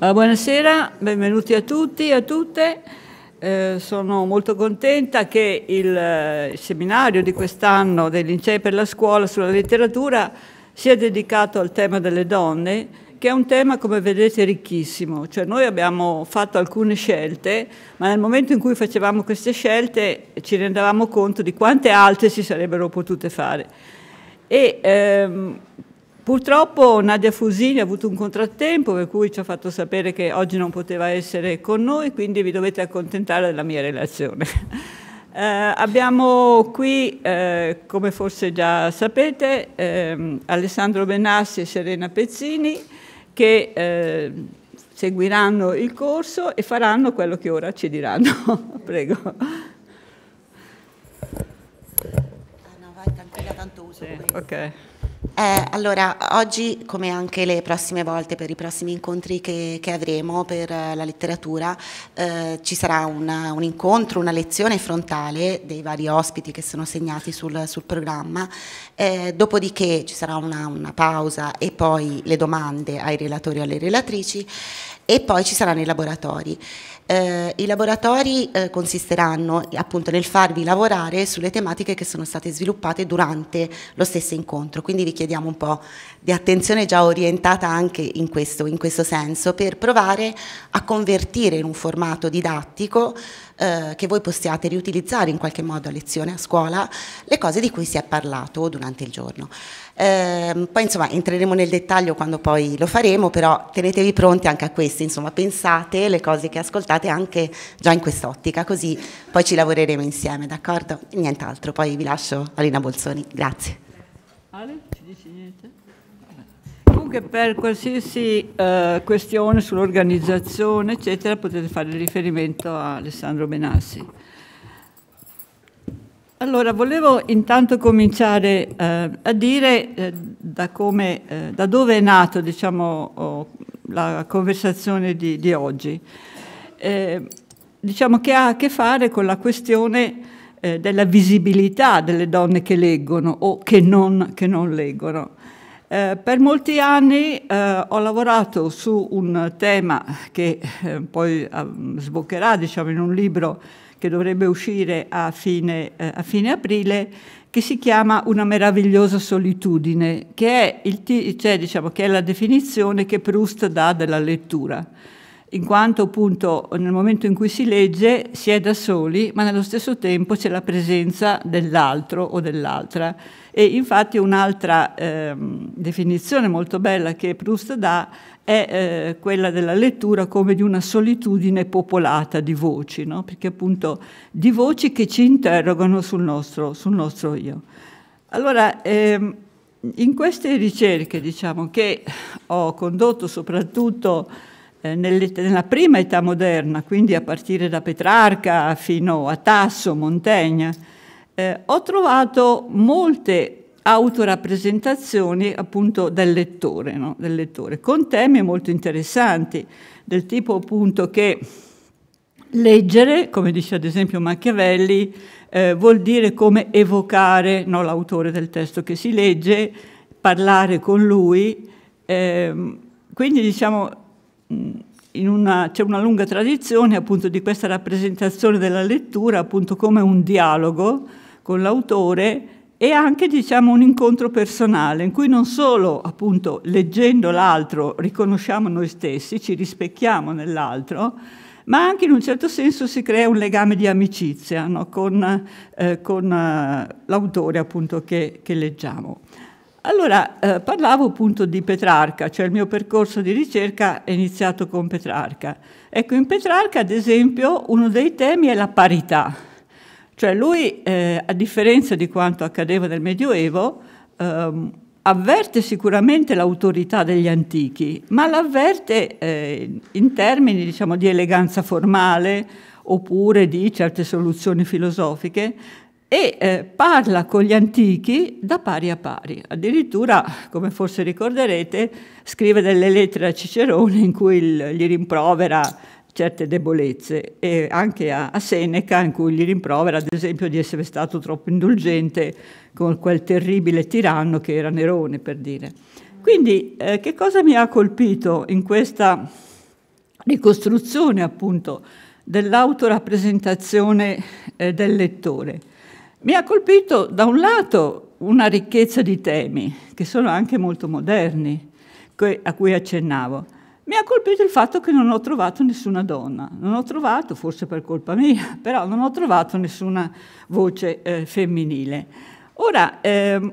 Eh, buonasera, benvenuti a tutti e a tutte. Eh, sono molto contenta che il eh, seminario di quest'anno dell'Incei per la scuola sulla letteratura sia dedicato al tema delle donne, che è un tema, come vedete, ricchissimo. Cioè noi abbiamo fatto alcune scelte, ma nel momento in cui facevamo queste scelte ci rendevamo conto di quante altre si sarebbero potute fare. E, ehm, Purtroppo Nadia Fusini ha avuto un contrattempo per cui ci ha fatto sapere che oggi non poteva essere con noi, quindi vi dovete accontentare della mia relazione. Eh, abbiamo qui, eh, come forse già sapete, ehm, Alessandro Benassi e Serena Pezzini che eh, seguiranno il corso e faranno quello che ora ci diranno. Prego. Ah, no, vai, tranquilla, tanto uso. Sì, ok. Eh, allora, oggi, come anche le prossime volte, per i prossimi incontri che, che avremo per eh, la letteratura, eh, ci sarà una, un incontro, una lezione frontale dei vari ospiti che sono segnati sul, sul programma, eh, dopodiché ci sarà una, una pausa e poi le domande ai relatori e alle relatrici e poi ci saranno i laboratori. Eh, I laboratori eh, consisteranno appunto nel farvi lavorare sulle tematiche che sono state sviluppate durante lo stesso incontro, quindi vi chiediamo un po' di attenzione già orientata anche in questo, in questo senso per provare a convertire in un formato didattico eh, che voi possiate riutilizzare in qualche modo a lezione, a scuola, le cose di cui si è parlato durante il giorno. Eh, poi insomma entreremo nel dettaglio quando poi lo faremo, però tenetevi pronti anche a questi, insomma pensate le cose che ascoltate anche già in quest'ottica, così poi ci lavoreremo insieme, d'accordo? Nient'altro, poi vi lascio Alina Bolzoni, grazie. Ale, ci dici niente? che per qualsiasi eh, questione sull'organizzazione, eccetera, potete fare riferimento a Alessandro Benassi. Allora, volevo intanto cominciare eh, a dire eh, da, come, eh, da, dove è nato diciamo, oh, la conversazione di, di oggi. Eh, diciamo che ha a che fare con la questione eh, della visibilità delle donne che leggono o che non, che non leggono. Eh, per molti anni eh, ho lavorato su un tema che eh, poi ehm, sboccherà diciamo, in un libro che dovrebbe uscire a fine, eh, a fine, aprile, che si chiama Una meravigliosa solitudine, che è, il, cioè, diciamo, che è la definizione che Proust dà della lettura in quanto appunto nel momento in cui si legge si è da soli, ma nello stesso tempo c'è la presenza dell'altro o dell'altra. E infatti un'altra eh, definizione molto bella che Proust dà è eh, quella della lettura come di una solitudine popolata di voci, no? perché appunto di voci che ci interrogano sul nostro, sul nostro io. Allora, ehm, in queste ricerche diciamo, che ho condotto soprattutto eh, nella prima età moderna, quindi a partire da Petrarca fino a Tasso, Montaigne, eh, ho trovato molte autorappresentazioni appunto del lettore, no? del lettore, con temi molto interessanti, del tipo appunto che leggere, come dice ad esempio Machiavelli, eh, vuol dire come evocare no, l'autore del testo che si legge, parlare con lui, eh, quindi diciamo una, c'è una lunga tradizione appunto di questa rappresentazione della lettura appunto come un dialogo con l'autore e anche diciamo, un incontro personale in cui non solo appunto leggendo l'altro riconosciamo noi stessi, ci rispecchiamo nell'altro, ma anche in un certo senso si crea un legame di amicizia no? con, eh, con eh, l'autore appunto che, che leggiamo. Allora, eh, parlavo appunto di Petrarca, cioè il mio percorso di ricerca è iniziato con Petrarca. Ecco, in Petrarca, ad esempio, uno dei temi è la parità. Cioè lui, eh, a differenza di quanto accadeva nel Medioevo, ehm, avverte sicuramente l'autorità degli antichi, ma l'avverte eh, in termini diciamo, di eleganza formale oppure di certe soluzioni filosofiche, e eh, parla con gli antichi da pari a pari. Addirittura, come forse ricorderete, scrive delle lettere a Cicerone in cui il, gli rimprovera certe debolezze e anche a, a, Seneca in cui gli rimprovera ad esempio di essere stato troppo indulgente con quel terribile tiranno che era Nerone per dire. Quindi eh, che cosa mi ha colpito in questa ricostruzione appunto dell'autorappresentazione eh, del lettore? Mi ha colpito da un lato una ricchezza di temi, che sono anche molto moderni, a cui accennavo. Mi ha colpito il fatto che non ho trovato nessuna donna, non ho trovato, forse per colpa mia, però non ho trovato nessuna voce eh, femminile. Ora, ehm,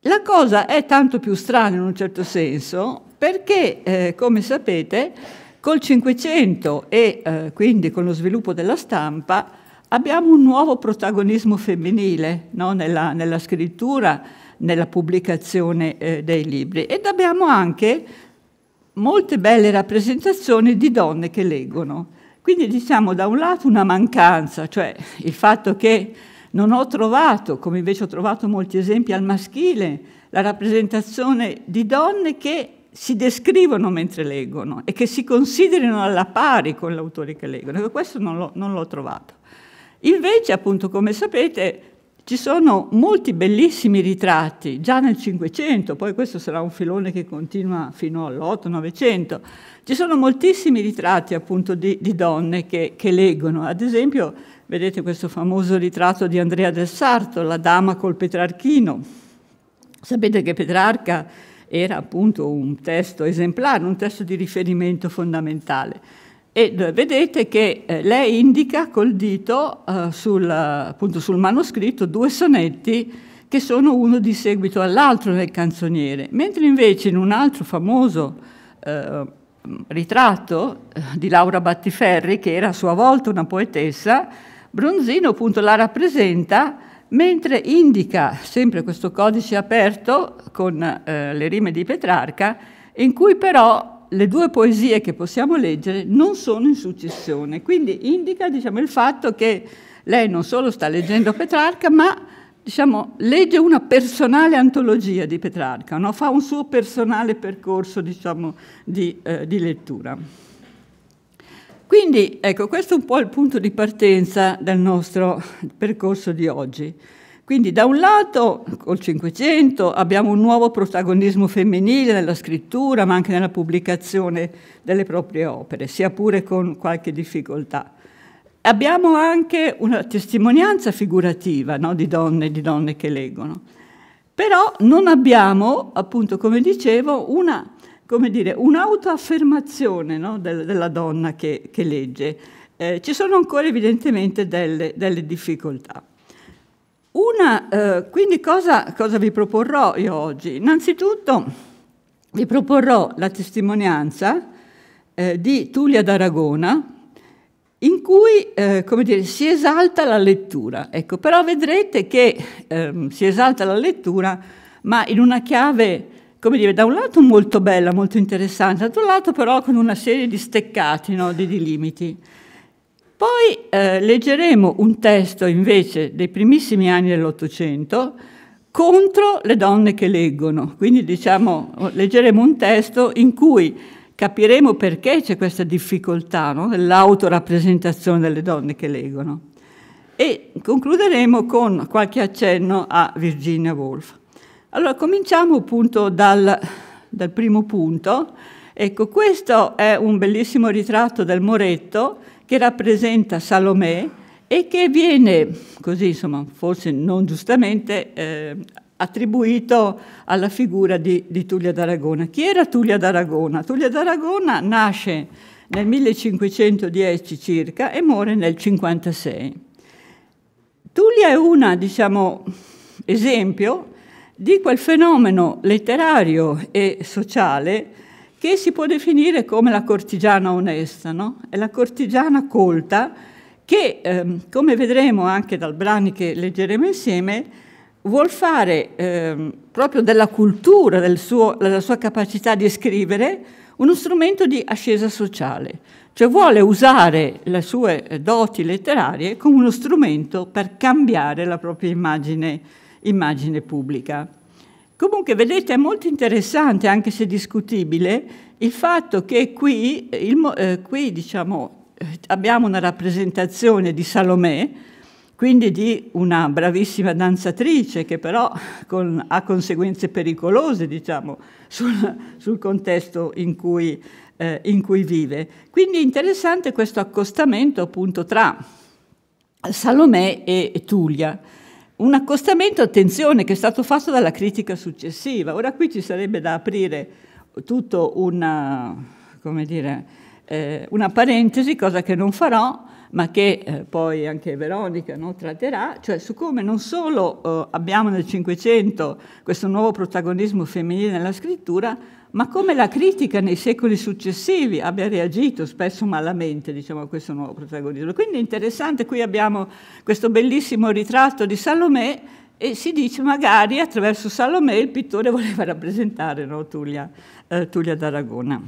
la cosa è tanto più strana in un certo senso perché, eh, come sapete, col Cinquecento e eh, quindi con lo sviluppo della stampa, abbiamo un nuovo protagonismo femminile no? nella, nella, scrittura, nella pubblicazione eh, dei libri ed abbiamo anche molte belle rappresentazioni di donne che leggono. Quindi diciamo da un lato una mancanza, cioè il fatto che non ho trovato, come invece ho trovato molti esempi al maschile, la rappresentazione di donne che si descrivono mentre leggono e che si considerino alla pari con l'autore che leggono. Ecco, questo non l'ho, non l'ho trovato. Invece, appunto, come sapete, ci sono molti bellissimi ritratti, già nel Cinquecento, poi questo sarà un filone che continua fino all'Otto-Novecento, ci sono moltissimi ritratti appunto di, di donne che, che, leggono, ad esempio vedete questo famoso ritratto di Andrea del Sarto, la dama col Petrarchino, sapete che Petrarca era appunto un testo esemplare, un testo di riferimento fondamentale e eh, vedete che eh, lei indica col dito eh, sul, appunto, sul manoscritto due sonetti che sono uno di seguito all'altro nel canzoniere, mentre invece in un altro famoso eh, ritratto di Laura Battiferri, che era a sua volta una poetessa, Bronzino appunto la rappresenta mentre indica sempre questo codice aperto con eh, le rime di Petrarca, in cui però le due poesie che possiamo leggere non sono in successione, quindi indica diciamo, il fatto che lei non solo sta leggendo Petrarca, ma diciamo, legge una personale antologia di Petrarca, no? fa un suo personale percorso diciamo, di, eh, di, lettura. Quindi, ecco, questo è un po' il punto di partenza del nostro percorso di oggi. Quindi da un lato col Cinquecento abbiamo un nuovo protagonismo femminile nella scrittura ma anche nella pubblicazione delle proprie opere, sia pure con qualche difficoltà. Abbiamo anche una testimonianza figurativa no, di, donne, di donne che leggono, però non abbiamo, appunto come dicevo, una come dire, un'autoaffermazione no, del, della donna che, che legge. Eh, ci sono ancora evidentemente delle, delle difficoltà. Una, eh, quindi cosa, cosa vi proporrò io oggi? Innanzitutto vi proporrò la testimonianza eh, di Tullia d'Aragona, in cui eh, dire, si esalta la lettura. Ecco, però vedrete che eh, si esalta la lettura, ma in una chiave, come dire, da un lato molto bella, molto interessante, dall'altro lato però con una serie di steccati, no, di, di limiti. Poi eh, leggeremo un testo invece dei primissimi anni dell'Ottocento contro le donne che leggono, quindi diciamo, leggeremo un testo in cui capiremo perché c'è questa difficoltà no? dell'autorappresentazione delle donne che leggono. E concluderemo con qualche accenno a Virginia Woolf. Allora, cominciamo appunto dal, dal primo punto, Ecco, questo è un bellissimo ritratto del Moretto che rappresenta Salomè e che viene, così insomma, forse non giustamente, eh, attribuito alla figura di, di Tullia d'Aragona. Chi era Tullia d'Aragona? Tullia d'Aragona nasce nel 1510 circa e muore nel 56. Tullia è un diciamo, esempio di quel fenomeno letterario e sociale che si può definire come la cortigiana onesta, no? è la cortigiana colta che, ehm, come vedremo anche dal brani che leggeremo insieme, vuol fare ehm, proprio della cultura, del suo, della sua capacità di scrivere, uno strumento di ascesa sociale, cioè vuole usare le sue eh, doti letterarie come uno strumento per cambiare la propria immagine, immagine pubblica. Comunque, vedete, è molto interessante, anche se discutibile, il fatto che qui, il, eh, qui diciamo, eh, abbiamo una rappresentazione di Salomè, quindi di una bravissima danzatrice che però con, ha conseguenze pericolose, diciamo, sul, sul contesto in cui, eh, in cui vive. Quindi è interessante questo accostamento appunto tra Salomè e Tullia. Un accostamento, attenzione, che è stato fatto dalla critica successiva. Ora qui ci sarebbe da aprire tutto una, dire, eh, una parentesi, cosa che non farò, ma che eh, poi anche Veronica no, tratterà, cioè su come non solo eh, abbiamo nel Cinquecento questo nuovo protagonismo femminile nella scrittura, ma come la critica nei secoli successivi abbia reagito spesso malamente diciamo, a questo nuovo protagonismo. Quindi è interessante, qui abbiamo questo bellissimo ritratto di Salomè e si dice magari attraverso Salomè il pittore voleva rappresentare no, Tullia, eh, Tullia d'Aragona.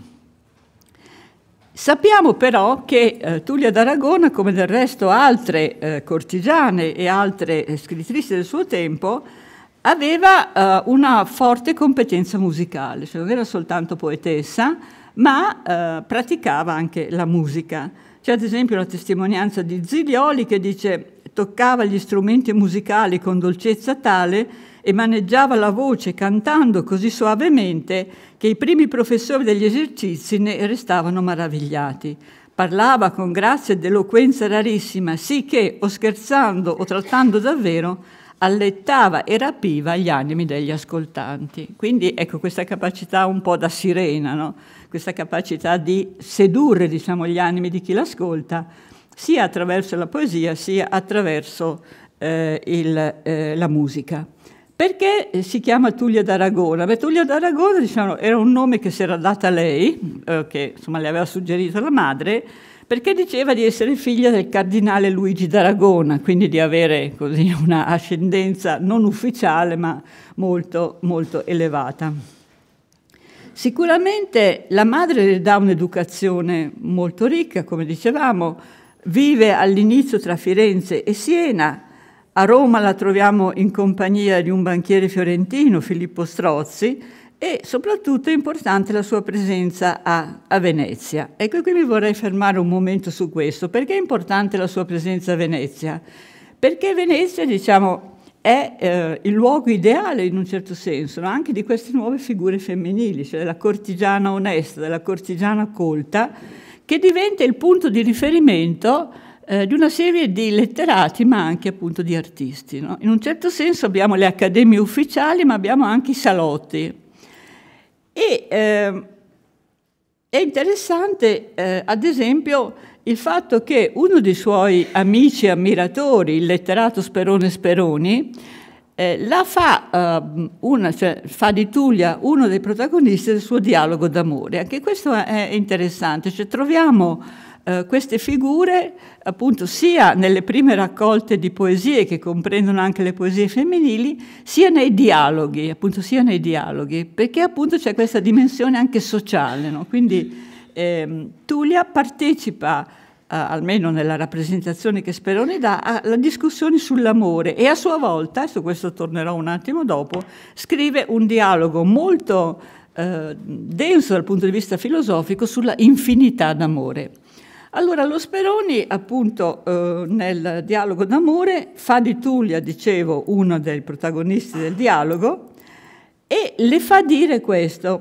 Sappiamo però che eh, Tullia d'Aragona, come del resto altre eh, cortigiane e altre eh, scrittrici del suo tempo, aveva eh, una forte competenza musicale, cioè non era soltanto poetessa, ma eh, praticava anche la musica. C'è ad esempio la testimonianza di Zilioli che dice toccava gli strumenti musicali con dolcezza tale e maneggiava la voce cantando così soavemente che i primi professori degli esercizi ne restavano maravigliati. Parlava con grazia ed eloquenza rarissima, sì che, o scherzando o trattando davvero, allettava e rapiva gli animi degli ascoltanti. Quindi ecco questa capacità un po' da sirena, no? questa capacità di sedurre diciamo, gli animi di chi l'ascolta, sia attraverso la poesia sia attraverso eh, il, eh, la musica. Perché si chiama Tullia d'Aragona? Beh, Tullia d'Aragona diciamo, era un nome che si era data lei, eh, che insomma, le aveva suggerito la madre, perché diceva di essere figlia del cardinale Luigi d'Aragona, quindi di avere così una ascendenza non ufficiale ma molto, molto elevata. Sicuramente la madre le dà un'educazione molto ricca, come dicevamo, vive all'inizio tra Firenze e Siena, a Roma la troviamo in compagnia di un banchiere fiorentino, Filippo Strozzi, e soprattutto è importante la sua presenza a, a, Venezia. Ecco qui mi vorrei fermare un momento su questo. Perché è importante la sua presenza a Venezia? Perché Venezia, diciamo, è eh, il luogo ideale in un certo senso no? anche di queste nuove figure femminili, cioè della cortigiana onesta, della cortigiana colta, che diventa il punto di riferimento eh, di una serie di letterati ma anche appunto di artisti. No? In un certo senso abbiamo le accademie ufficiali ma abbiamo anche i salotti, e eh, è interessante, eh, ad esempio, il fatto che uno dei suoi amici e ammiratori, il letterato Sperone Speroni, eh, la fa, eh, una, cioè, fa, di Tullia uno dei protagonisti del suo dialogo d'amore. Anche questo è interessante, cioè, troviamo eh, queste figure, appunto, sia nelle prime raccolte di poesie, che comprendono anche le poesie femminili, sia nei dialoghi, appunto, sia nei dialoghi, perché appunto c'è questa dimensione anche sociale, no? Quindi ehm, Tulia partecipa Uh, almeno nella rappresentazione che Speroni dà, alla discussione sull'amore e a sua volta, su questo tornerò un attimo dopo, scrive un dialogo molto uh, denso dal punto di vista filosofico sulla infinità d'amore. Allora lo Speroni appunto eh, nel dialogo d'amore fa di Tullia, dicevo, uno dei protagonisti del dialogo e le fa dire questo.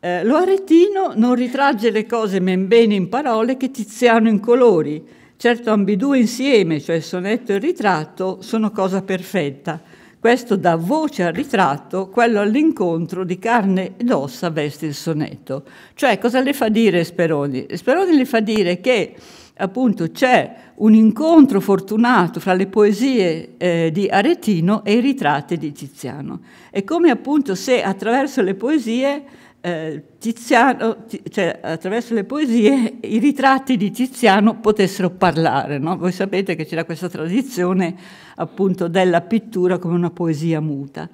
Eh, lo aretino non ritragge le cose men bene in parole che tiziano in colori. Certo ambidue insieme, cioè sonetto e ritratto, sono cosa perfetta questo dà voce al ritratto, quello all'incontro di carne ed ossa veste il sonetto. Cioè, cosa le fa dire Speroni? Speroni le fa dire che appunto c'è un incontro fortunato fra le poesie eh, di Aretino e i ritratti di Tiziano. È come appunto se attraverso le poesie eh, Tiziano, cioè, attraverso le poesie i ritratti di Tiziano potessero parlare. No? Voi sapete che c'era questa tradizione appunto della pittura come una poesia muta.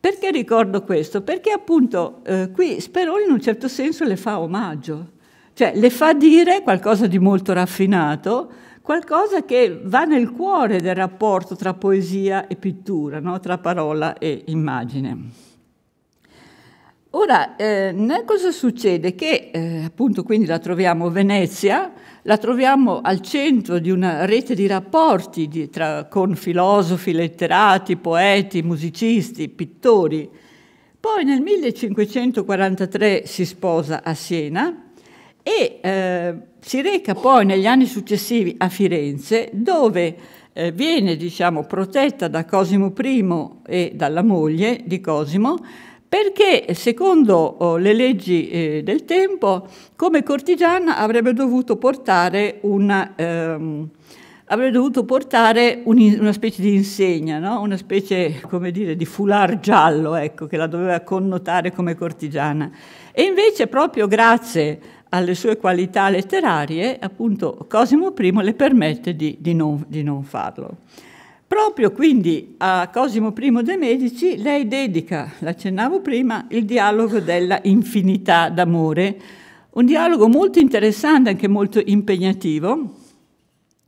Perché ricordo questo? Perché appunto eh, qui Speroni in un certo senso le fa omaggio, cioè le fa dire qualcosa di molto raffinato, qualcosa che va nel cuore del rapporto tra poesia e pittura, no? tra parola e immagine. Ora, eh, cosa succede? Che eh, appunto quindi la troviamo a Venezia, la troviamo al centro di una rete di rapporti di, tra, con filosofi, letterati, poeti, musicisti, pittori. Poi nel 1543 si sposa a Siena e eh, si reca poi negli anni successivi a Firenze dove eh, viene diciamo, protetta da Cosimo I e dalla moglie di Cosimo perché secondo oh, le leggi eh, del tempo, come cortigiana avrebbe dovuto portare una... Ehm, avrebbe dovuto portare un, una specie di insegna, no? una specie, come dire, di foulard giallo, ecco, che la doveva connotare come cortigiana. E invece proprio grazie alle sue qualità letterarie, appunto, Cosimo I le permette di, di, non, di non farlo. Proprio quindi a Cosimo I de' Medici lei dedica, l'accennavo prima, il dialogo della infinità d'amore, un dialogo molto interessante, anche molto impegnativo,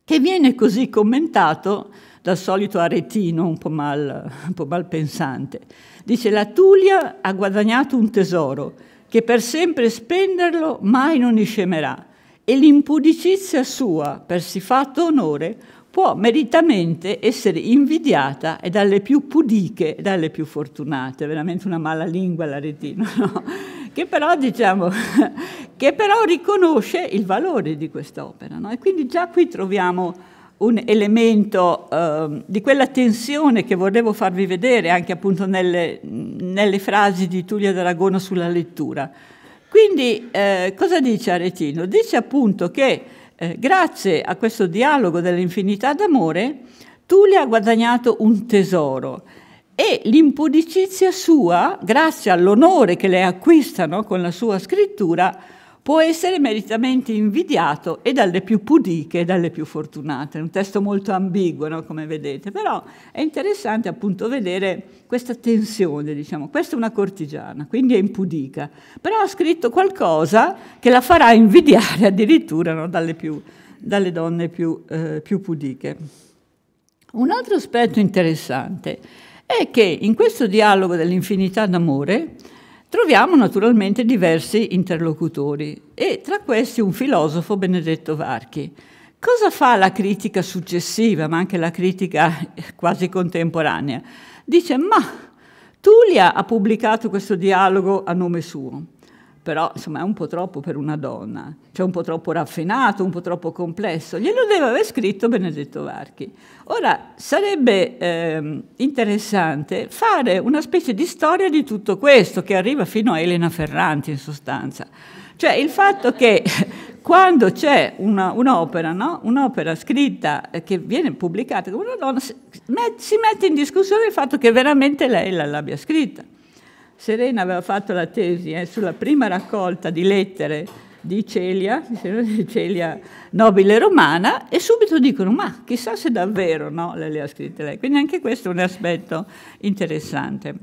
che viene così commentato dal solito aretino un po, mal, un po' malpensante. Dice la Tullia ha guadagnato un tesoro che per sempre spenderlo mai non iscemerà e l'impudicizia sua, per si fatto onore, può meritamente essere invidiata e dalle più pudiche e dalle più fortunate, veramente una mala lingua l'aretino, no? che, però, diciamo, che però riconosce il valore di quest'opera. No? E quindi già qui troviamo un elemento eh, di quella tensione che volevo farvi vedere anche appunto nelle, nelle frasi di Tullio d'Aragona sulla lettura. Quindi eh, cosa dice Aretino? Dice appunto che eh, grazie a questo dialogo dell'infinità d'amore, Tullia ha guadagnato un tesoro e l'impudicizia sua, grazie all'onore che le acquistano con la sua scrittura, può essere meritamente invidiato e dalle più pudiche e dalle più fortunate. È un testo molto ambiguo, no? come vedete, però è interessante appunto vedere questa tensione, diciamo. Questa è una cortigiana, quindi è impudica, però ha scritto qualcosa che la farà invidiare addirittura no? dalle, più, dalle, donne più, eh, più pudiche. Un altro aspetto interessante è che in questo dialogo dell'infinità d'amore, troviamo naturalmente diversi interlocutori e tra questi un filosofo Benedetto Varchi. Cosa fa la critica successiva, ma anche la critica quasi contemporanea? Dice, ma Tulia ha pubblicato questo dialogo a nome suo però insomma è un po' troppo per una donna, cioè un po' troppo raffinato, un po' troppo complesso, glielo deve aver scritto Benedetto Varchi. Ora sarebbe eh, interessante fare una specie di storia di tutto questo che arriva fino a Elena Ferranti in sostanza, cioè il fatto che quando c'è un'opera, no? un'opera scritta eh, che viene pubblicata da una donna, si mette in discussione il fatto che veramente lei l'abbia scritta. Serena aveva fatto la tesi eh, sulla prima raccolta di lettere di Celia, di Celia nobile romana, e subito dicono, ma chissà se davvero no, le, le ha scritte lei. Quindi anche questo è un aspetto interessante.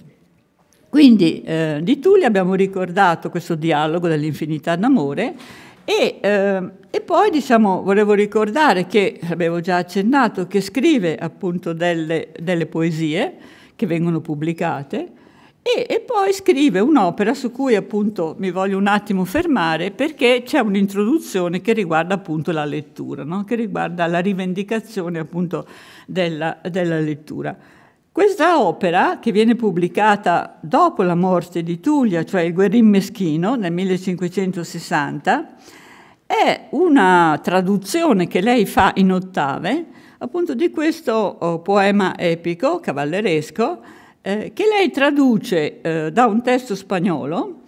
Quindi eh, di Tulli abbiamo ricordato questo dialogo dell'infinità d'amore e, eh, e, poi diciamo, volevo ricordare che, avevo già accennato, che scrive appunto delle, delle poesie che vengono pubblicate, e, e, poi scrive un'opera su cui appunto mi voglio un attimo fermare perché c'è un'introduzione che riguarda appunto la lettura, no? che riguarda la rivendicazione appunto della, della lettura. Questa opera, che viene pubblicata dopo la morte di Tullia, cioè il Guerin Meschino nel 1560, è una traduzione che lei fa in ottave appunto di questo oh, poema epico cavalleresco eh, che lei traduce eh, da un testo spagnolo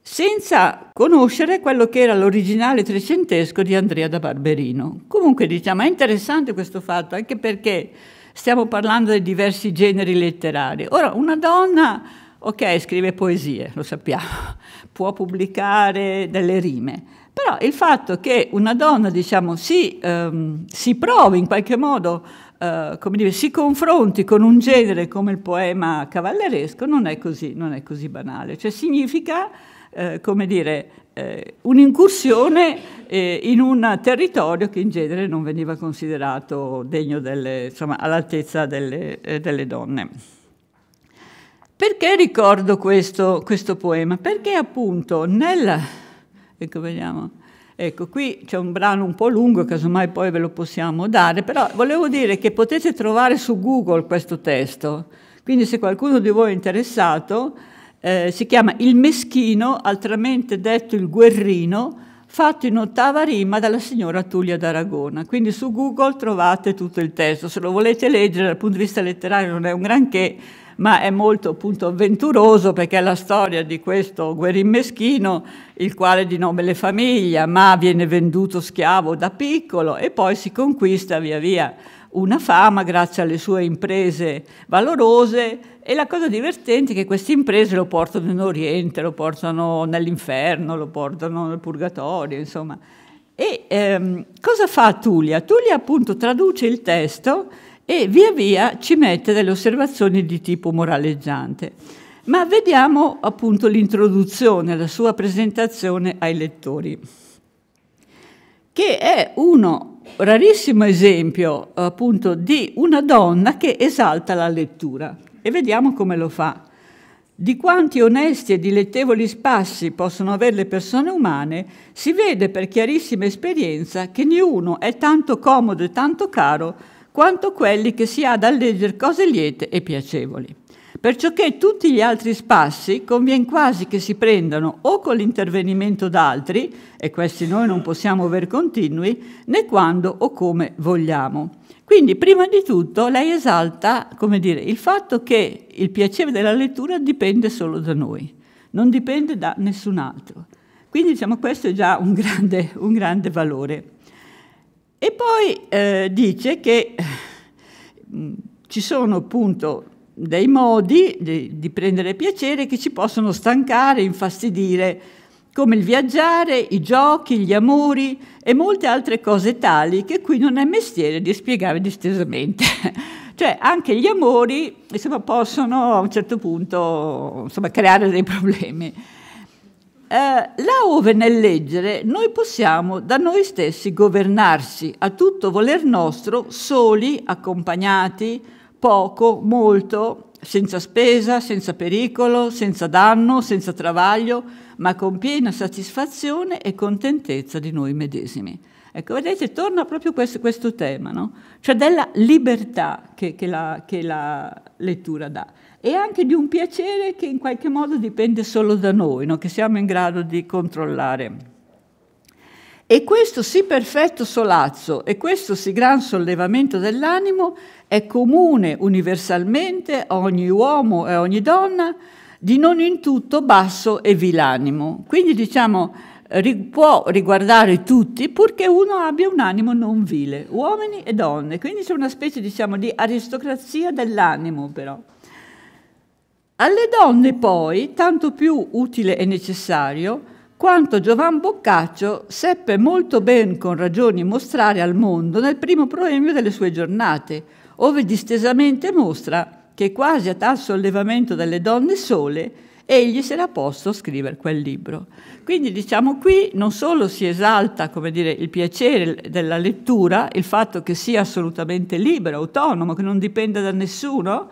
senza conoscere quello che era l'originale trecentesco di Andrea da Barberino. Comunque diciamo, è interessante questo fatto anche perché stiamo parlando di diversi generi letterari. Ora, una donna, ok, scrive poesie, lo sappiamo, può pubblicare delle rime, però il fatto che una donna, diciamo, si, ehm, si provi in qualche modo eh, come dire, si confronti con un genere come il poema cavalleresco non è così, non è così banale, cioè significa eh, come dire, eh, un'incursione eh, in un territorio che in genere non veniva considerato degno all'altezza delle, eh, delle, donne. Perché ricordo questo, questo poema? Perché appunto nel, ecco, vediamo, Ecco, qui c'è un brano un po' lungo, casomai poi ve lo possiamo dare, però volevo dire che potete trovare su Google questo testo, quindi se qualcuno di voi è interessato, eh, si chiama Il meschino, altramente detto il guerrino, fatto in ottava rima dalla signora Tullia d'Aragona. Quindi su Google trovate tutto il testo. Se lo volete leggere dal punto di vista letterario non è un granché, ma è molto appunto avventuroso perché è la storia di questo guerin meschino, il quale di nome le famiglia, ma viene venduto schiavo da piccolo e poi si conquista via via una fama grazie alle sue imprese valorose e la cosa divertente è che queste imprese lo portano in Oriente, lo portano nell'inferno, lo portano nel purgatorio, insomma. E ehm, cosa fa Tullia? Tullia appunto traduce il testo e via via ci mette delle osservazioni di tipo moraleggiante. Ma vediamo appunto l'introduzione, la sua presentazione ai lettori, che è uno rarissimo esempio appunto di una donna che esalta la lettura e vediamo come lo fa. Di quanti onesti e dilettevoli spassi possono avere le persone umane, si vede per chiarissima esperienza che niuno è tanto comodo e tanto caro quanto quelli che si ha da leggere cose liete e piacevoli perciò che tutti gli altri spassi convien quasi che si prendano o con l'intervenimento d'altri, e questi noi non possiamo aver continui, né quando o come vogliamo. Quindi, prima di tutto, lei esalta, come dire, il fatto che il piacere della lettura dipende solo da noi, non dipende da nessun altro. Quindi, diciamo, questo è già un grande, un grande valore. E poi eh, dice che eh, ci sono appunto dei modi di, di prendere piacere che ci possono stancare, infastidire, come il viaggiare, i giochi, gli amori e molte altre cose tali che qui non è mestiere di spiegare distesamente. cioè anche gli amori insomma, possono a un certo punto insomma, creare dei problemi. Eh, laove nel leggere noi possiamo da noi stessi governarsi a tutto voler nostro, soli, accompagnati, poco, molto, senza spesa, senza pericolo, senza danno, senza travaglio, ma con piena soddisfazione e contentezza di noi medesimi. Ecco, vedete, torna proprio questo, questo tema, no? cioè della libertà che, che, la, che la lettura dà e anche di un piacere che in qualche modo dipende solo da noi, no? che siamo in grado di controllare. E questo sì perfetto solazzo e questo sì gran sollevamento dell'animo è comune universalmente a ogni uomo e a ogni donna di non in tutto basso e vilanimo. Quindi diciamo può riguardare tutti purché uno abbia un animo non vile, uomini e donne. Quindi c'è una specie diciamo di aristocrazia dell'animo però. Alle donne poi, tanto più utile e necessario, quanto Giovan Boccaccio seppe molto ben con ragioni mostrare al mondo nel primo proemio delle sue giornate, ove distesamente mostra che quasi a tal sollevamento delle donne sole egli s'era posto a scrivere quel libro. Quindi diciamo qui non solo si esalta dire, il piacere della lettura, il fatto che sia assolutamente libero, autonomo, che non dipenda da nessuno,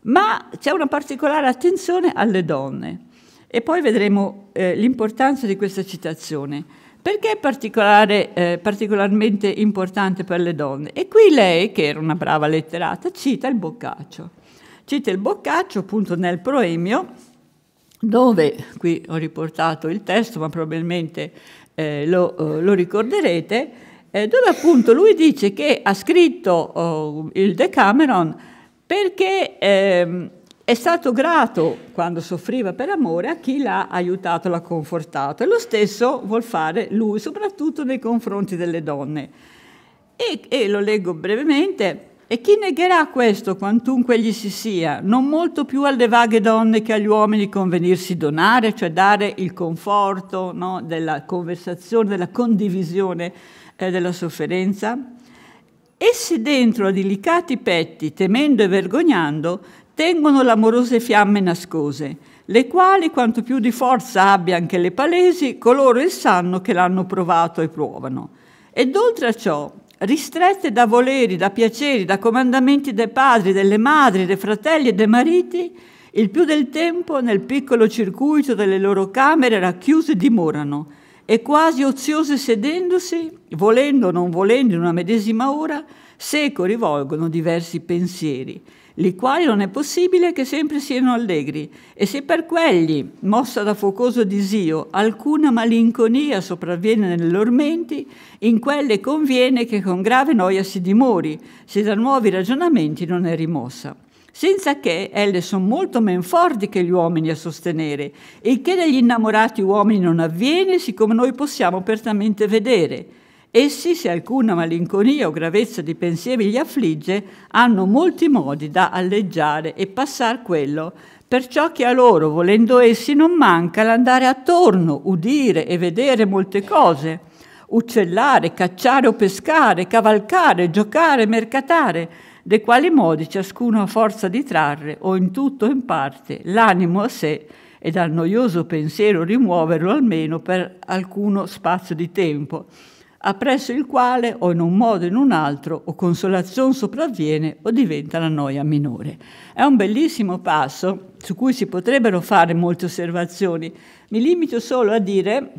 ma c'è una particolare attenzione alle donne. E poi vedremo eh, l'importanza di questa citazione. Perché è particolare, eh, particolarmente importante per le donne? E qui lei, che era una brava letterata, cita il Boccaccio. Cita il Boccaccio appunto nel Proemio, dove, qui ho riportato il testo, ma probabilmente eh, lo, eh, lo, ricorderete, eh, dove appunto lui dice che ha scritto oh, il Decameron perché... Ehm, è stato grato quando soffriva per amore a chi l'ha aiutato, l'ha confortato e lo stesso vuol fare lui, soprattutto nei confronti delle donne. E, e lo leggo brevemente. E chi negherà questo, quantunque gli si sia, non molto più alle vaghe donne che agli uomini convenirsi donare, cioè dare il conforto no, della conversazione, della condivisione eh, della sofferenza? Essi dentro a delicati petti, temendo e vergognando, tengono l'amorose fiamme nascose, le quali quanto più di forza abbiano che le palesi coloro e sanno che l'hanno provato e provano. Ed oltre a ciò, ristrette da voleri, da piaceri, da comandamenti dei padri, delle madri, dei fratelli e dei mariti, il più del tempo nel piccolo circuito delle loro camere racchiuse dimorano e quasi oziose sedendosi, volendo o non volendo in una medesima ora, seco rivolgono diversi pensieri li quali non è possibile che sempre siano allegri, e se per quelli, mossa da focoso disio, alcuna malinconia sopravviene nelle loro menti, in quelle conviene che con grave noia si dimori, se da nuovi ragionamenti non è rimossa senza che elle sono molto men forti che gli uomini a sostenere, il che negli innamorati uomini non avviene, siccome noi possiamo apertamente vedere. Essi, se alcuna malinconia o gravezza di pensieri li affligge, hanno molti modi da alleggiare e passar quello, perciò che a loro, volendo essi, non manca l'andare attorno, udire e vedere molte cose, uccellare, cacciare o pescare, cavalcare, giocare, mercatare, dei quali modi ciascuno ha forza di trarre, o in tutto o in parte, l'animo a sé e dal noioso pensiero rimuoverlo almeno per alcuno spazio di tempo appresso il quale o in un modo o in un altro o consolazione sopravviene o diventa la noia minore. È un bellissimo passo su cui si potrebbero fare molte osservazioni. Mi limito solo a dire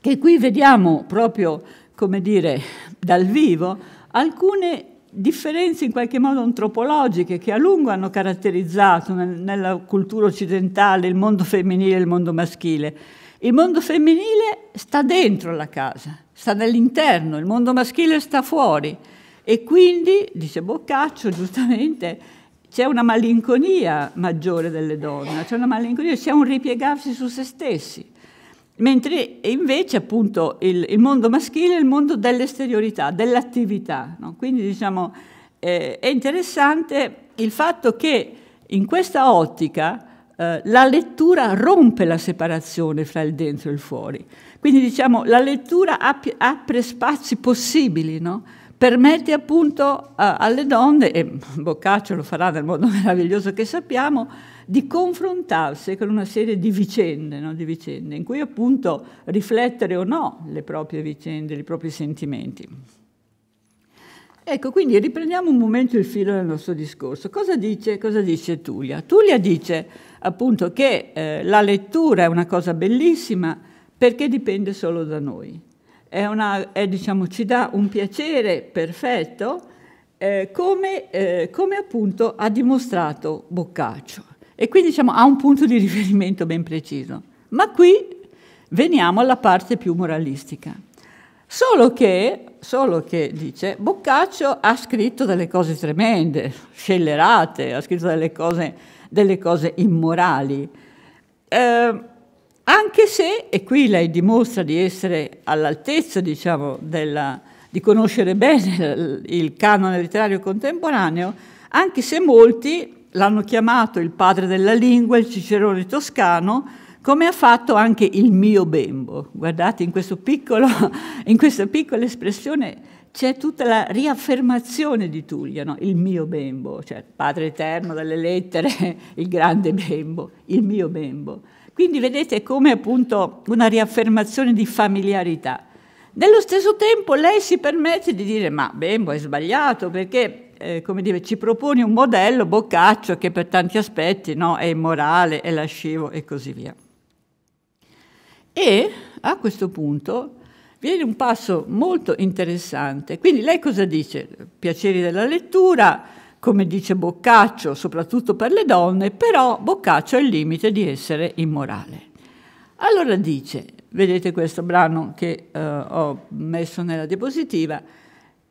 che qui vediamo proprio, come dire, dal vivo alcune differenze in qualche modo antropologiche che a lungo hanno caratterizzato nel, nella cultura occidentale il mondo femminile e il mondo maschile. Il mondo femminile sta dentro la casa, sta nell'interno, il mondo maschile sta fuori. E quindi, dice Boccaccio giustamente, c'è una malinconia maggiore delle donne, c'è una malinconia, c'è un ripiegarsi su se stessi. Mentre invece appunto il, il mondo maschile è il mondo dell'esteriorità, dell'attività. No? Quindi diciamo eh, è interessante il fatto che in questa ottica eh, la lettura rompe la separazione fra il dentro e il fuori. Quindi diciamo la lettura apre spazi possibili, no? permette appunto alle donne, e Boccaccio lo farà nel modo meraviglioso che sappiamo, di confrontarsi con una serie di vicende, no? di vicende in cui appunto riflettere o no le proprie vicende, i propri sentimenti. Ecco, quindi riprendiamo un momento il filo del nostro discorso. Cosa dice, cosa dice Tullia? Tullia dice appunto che eh, la lettura è una cosa bellissima, perché dipende solo da noi. È una, è, diciamo, ci dà un piacere perfetto, eh, come, eh, come appunto ha dimostrato Boccaccio. E quindi diciamo, ha un punto di riferimento ben preciso. Ma qui veniamo alla parte più moralistica. Solo che, solo che, dice, Boccaccio ha scritto delle cose tremende, scellerate, ha scritto delle cose, delle cose immorali. Eh, anche se, e qui lei dimostra di essere all'altezza, diciamo, della, di conoscere bene il canone letterario contemporaneo, anche se molti l'hanno chiamato il padre della lingua, il cicerone toscano, come ha fatto anche il mio bembo. Guardate, in, piccolo, in questa piccola espressione c'è tutta la riaffermazione di Tullio, il mio bembo, cioè il padre eterno delle lettere, il grande bembo, il mio bembo. Quindi vedete come appunto una riaffermazione di familiarità. Nello stesso tempo lei si permette di dire ma Bembo è sbagliato perché eh, come dire, ci propone un modello boccaccio che per tanti aspetti no, è immorale, è lascivo e così via. E a questo punto viene un passo molto interessante. Quindi lei cosa dice? Piaceri della lettura, come dice Boccaccio, soprattutto per le donne, però Boccaccio ha il limite di essere immorale. Allora dice, vedete questo brano che eh, ho messo nella diapositiva,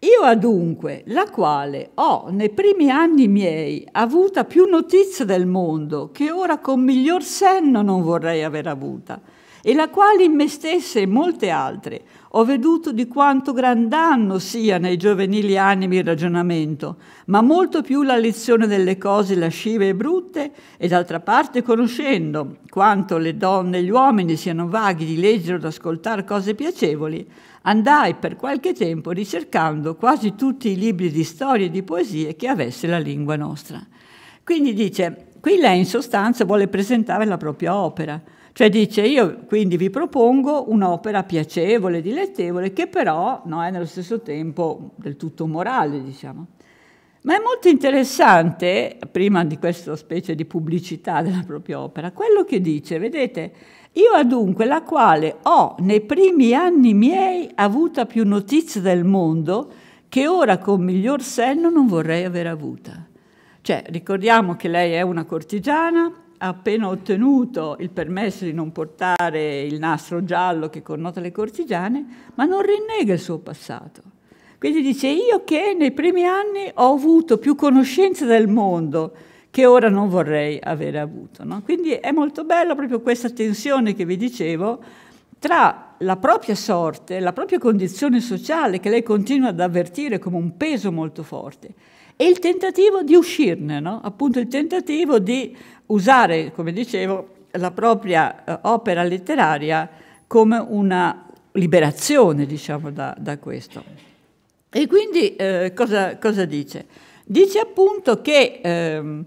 io adunque, la quale ho nei primi anni miei avuta più notizia del mondo, che ora con miglior senno non vorrei aver avuta, e la quale in me stessa e molte altre ho veduto di quanto gran danno sia nei giovenili animi il ragionamento, ma molto più la lezione delle cose lascive e brutte, e d'altra parte conoscendo quanto le donne e gli uomini siano vaghi di leggere o di ascoltare cose piacevoli, andai per qualche tempo ricercando quasi tutti i libri di storia e di poesie che avesse la lingua nostra. Quindi dice, qui lei in sostanza vuole presentare la propria opera, cioè dice io quindi vi propongo un'opera piacevole, dilettevole, che però no, è nello stesso tempo del tutto morale, diciamo. Ma è molto interessante, prima di questa specie di pubblicità della propria opera, quello che dice, vedete, io adunque la quale ho nei primi anni miei avuta più notizie del mondo che ora con miglior senno non vorrei aver avuta. Cioè, ricordiamo che lei è una cortigiana, appena ottenuto il permesso di non portare il nastro giallo che connota le cortigiane, ma non rinnega il suo passato. Quindi dice io che nei primi anni ho avuto più conoscenza del mondo che ora non vorrei avere avuto. No? Quindi è molto bella proprio questa tensione che vi dicevo tra la propria sorte, la propria condizione sociale che lei continua ad avvertire come un peso molto forte e il tentativo di uscirne, no? appunto il tentativo di usare, come dicevo, la propria eh, opera letteraria come una liberazione, diciamo, da, da questo. E quindi eh, cosa, cosa, dice? Dice appunto che ehm,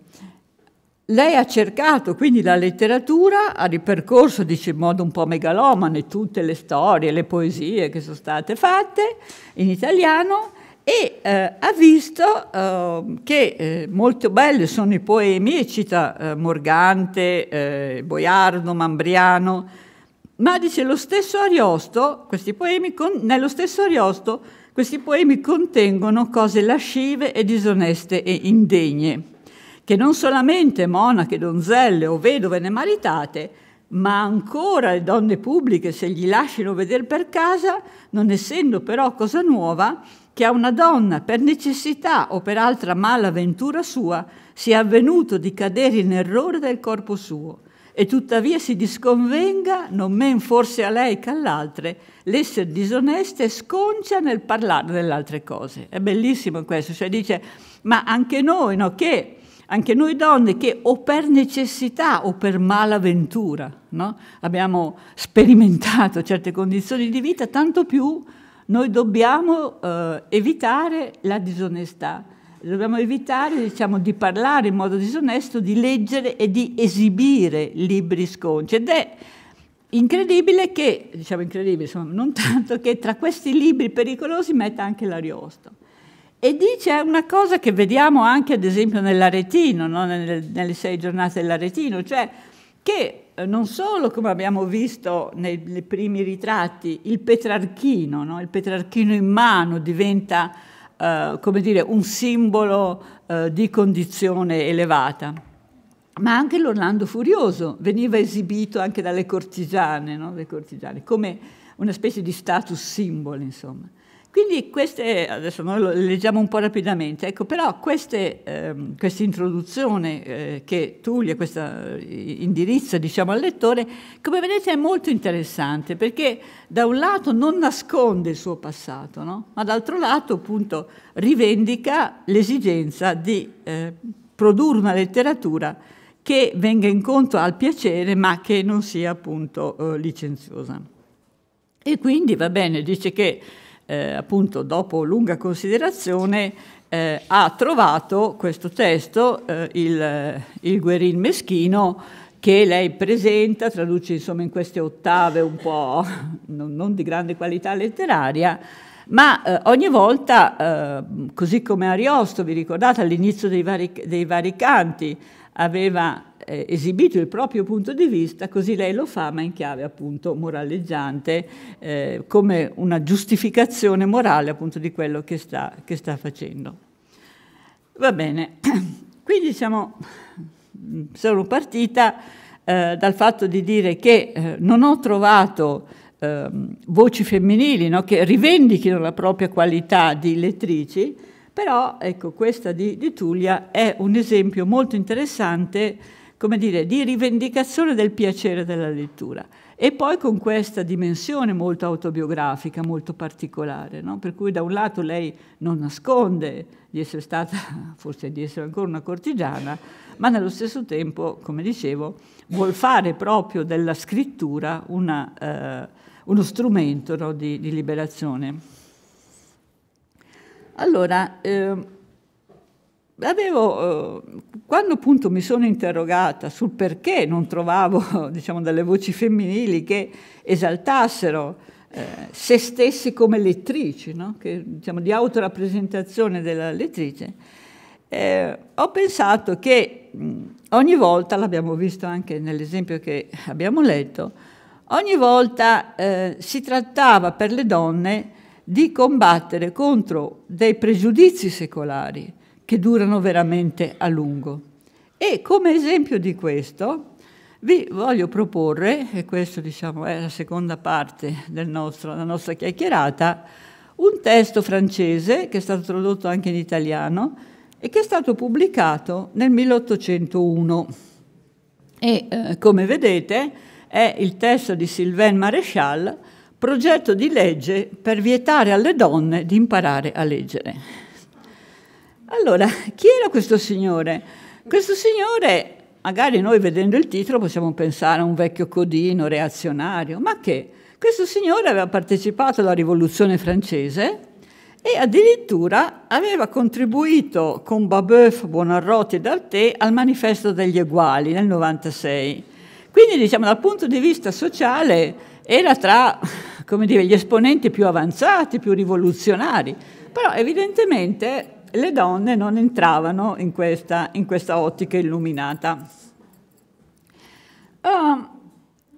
lei ha cercato quindi la letteratura, ha ripercorso, dice in modo un po' megalomane, tutte le storie, le poesie che sono state fatte in italiano, e eh, ha visto eh, che eh, molto belli sono i poemi, e cita eh, Morgante, eh, Boiardo, Mambriano, ma dice lo stesso Ariosto, questi poemi con, nello stesso Ariosto questi poemi contengono cose lascive e disoneste e indegne, che non solamente monache, donzelle o vedove ne maritate, ma ancora le donne pubbliche, se gli lasciano vedere per casa, non essendo però cosa nuova, che a una donna per necessità o per altra malaventura sua sia avvenuto di cadere in errore del corpo suo e tuttavia si disconvenga, non men forse a lei che all'altre, l'essere disonesta e sconcia nel parlare delle altre cose. È bellissimo questo, cioè dice, ma anche noi, no, che, anche noi donne che o per necessità o per malaventura no, abbiamo sperimentato certe condizioni di vita, tanto più noi dobbiamo eh, evitare la disonestà, dobbiamo evitare diciamo, di parlare in modo disonesto, di leggere e di esibire libri sconci. Ed è incredibile che, diciamo incredibile, insomma, non tanto, che tra questi libri pericolosi metta anche l'Ariosto. E dice una cosa che vediamo anche, ad esempio, nell'Aretino, no? nelle, nelle sei giornate dell'Aretino, cioè che eh, non solo, come abbiamo visto nei, nei primi ritratti, il petrarchino, no? il petrarchino in mano diventa eh, come dire, un simbolo eh, di condizione elevata, ma anche l'Orlando Furioso veniva esibito anche dalle cortigiane, no? cortigiane come una specie di status simbolo, insomma. Quindi queste, adesso noi lo leggiamo un po' rapidamente, ecco, però queste, ehm, questa introduzione eh, che Tullio, questa, eh, indirizza diciamo, al lettore, come vedete è molto interessante perché da un lato non nasconde il suo passato, no? ma d'altro lato appunto rivendica l'esigenza di eh, produrre una letteratura che venga incontro al piacere ma che non sia appunto eh, licenziosa. E quindi va bene, dice che eh, appunto dopo lunga considerazione, eh, ha trovato questo testo, eh, il, il Guerin Meschino, che lei presenta, traduce insomma in queste ottave un po' non, non di grande qualità letteraria, ma eh, ogni volta, eh, così come Ariosto, vi ricordate all'inizio dei vari, dei vari canti, aveva eh, esibito il proprio punto di vista, così lei lo fa, ma in chiave appunto moraleggiante, eh, come una giustificazione morale appunto di quello che sta, che sta facendo. Va bene, quindi siamo, mm, sono partita eh, dal fatto di dire che eh, non ho trovato ehm, voci femminili no, che rivendichino la propria qualità di lettrici, però ecco, questa di, di Tullia è un esempio molto interessante, come dire, di rivendicazione del piacere della lettura. E poi con questa dimensione molto autobiografica, molto particolare, no? per cui da un lato lei non nasconde di essere stata, forse di essere ancora una cortigiana, ma nello stesso tempo, come dicevo, vuol fare proprio della scrittura una, eh, uno strumento no? di, di liberazione. Allora, ehm, eh, avevo, quando appunto mi sono interrogata sul perché non trovavo diciamo, delle voci femminili che esaltassero eh, se stessi come lettrici, no? che, diciamo, di autorappresentazione della lettrice, eh, ho pensato che mh, mm, ogni volta, l'abbiamo visto anche nell'esempio che abbiamo letto, ogni volta eh, si trattava per le donne di combattere contro dei pregiudizi secolari che durano veramente a lungo. E come esempio di questo vi voglio proporre, e questa diciamo, è la seconda parte della nostra chiacchierata, un testo francese che è stato tradotto anche in italiano e che è stato pubblicato nel 1801. E eh, come vedete è il testo di Sylvain Maréchal progetto di legge per vietare alle donne di imparare a leggere. Allora, chi era questo signore? Questo signore, magari noi vedendo il titolo possiamo pensare a un vecchio codino reazionario, ma che? Questo signore aveva partecipato alla rivoluzione francese e addirittura aveva contribuito con Babeuf, Buonarroti e D'Altè al manifesto degli eguali nel 96. Quindi diciamo dal punto di vista sociale era tra come dire, gli esponenti più avanzati, più rivoluzionari, però evidentemente le donne non entravano in questa, in questa ottica illuminata. Uh,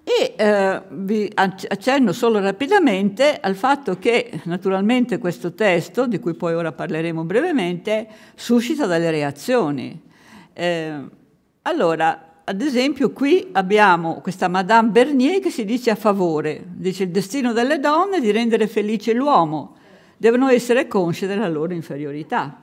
e eh, vi accenno solo rapidamente al fatto che naturalmente questo testo, di cui poi ora parleremo brevemente, suscita delle reazioni. Eh, allora, ad esempio qui abbiamo questa Madame Bernier che si dice a favore, dice il destino delle donne è di rendere felice l'uomo, devono essere consce della loro inferiorità.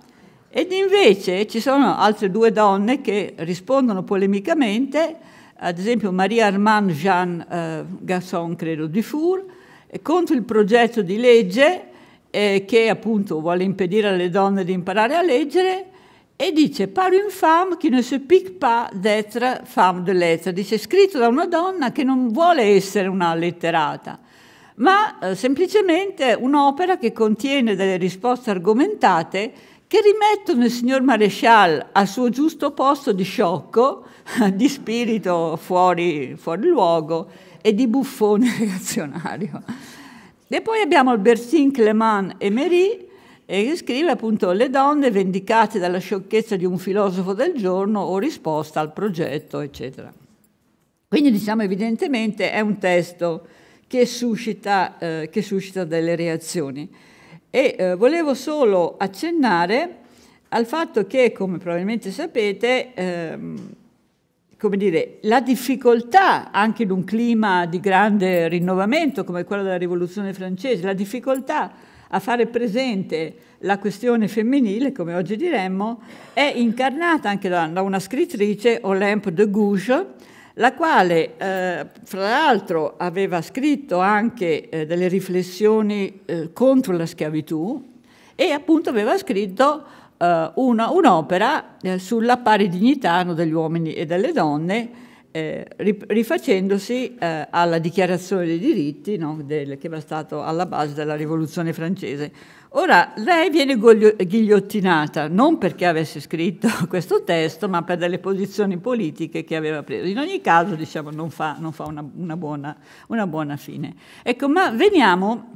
Ed invece ci sono altre due donne che rispondono polemicamente, ad esempio Maria Armand Jean eh, Gasson, credo, di Four, eh, contro il progetto di legge eh, che appunto vuole impedire alle donne di imparare a leggere, e dice par une femme qui ne se pique pas d'être femme de lettre. Dice scritto da una donna che non vuole essere una letterata, ma eh, semplicemente un'opera che contiene delle risposte argomentate che rimettono il signor Marescial al suo giusto posto di sciocco, di spirito fuori, fuori luogo e di buffone reazionario. E poi abbiamo Albertine Clément Emery e scrive appunto Le donne vendicate dalla sciocchezza di un filosofo del giorno o risposta al progetto, eccetera. Quindi diciamo evidentemente è un testo che suscita, eh, che suscita delle reazioni. E eh, volevo solo accennare al fatto che, come probabilmente sapete, ehm, come dire, la difficoltà anche in un clima di grande rinnovamento come quello della Rivoluzione francese, la difficoltà a fare presente la questione femminile, come oggi diremmo, è incarnata anche da, da una scrittrice, Olympe de Gouges, la quale eh, fra l'altro aveva scritto anche eh, delle riflessioni eh, contro la schiavitù e appunto aveva scritto eh, una, un'opera eh, sulla pari dignità degli uomini e delle donne eh, rifacendosi eh, alla dichiarazione dei diritti no, del, che era stato alla base della rivoluzione francese. Ora, lei viene ghigliottinata non perché avesse scritto questo testo, ma per delle posizioni politiche che aveva preso. In ogni caso, diciamo, non fa, non fa una, una, buona, una buona fine. Ecco, ma veniamo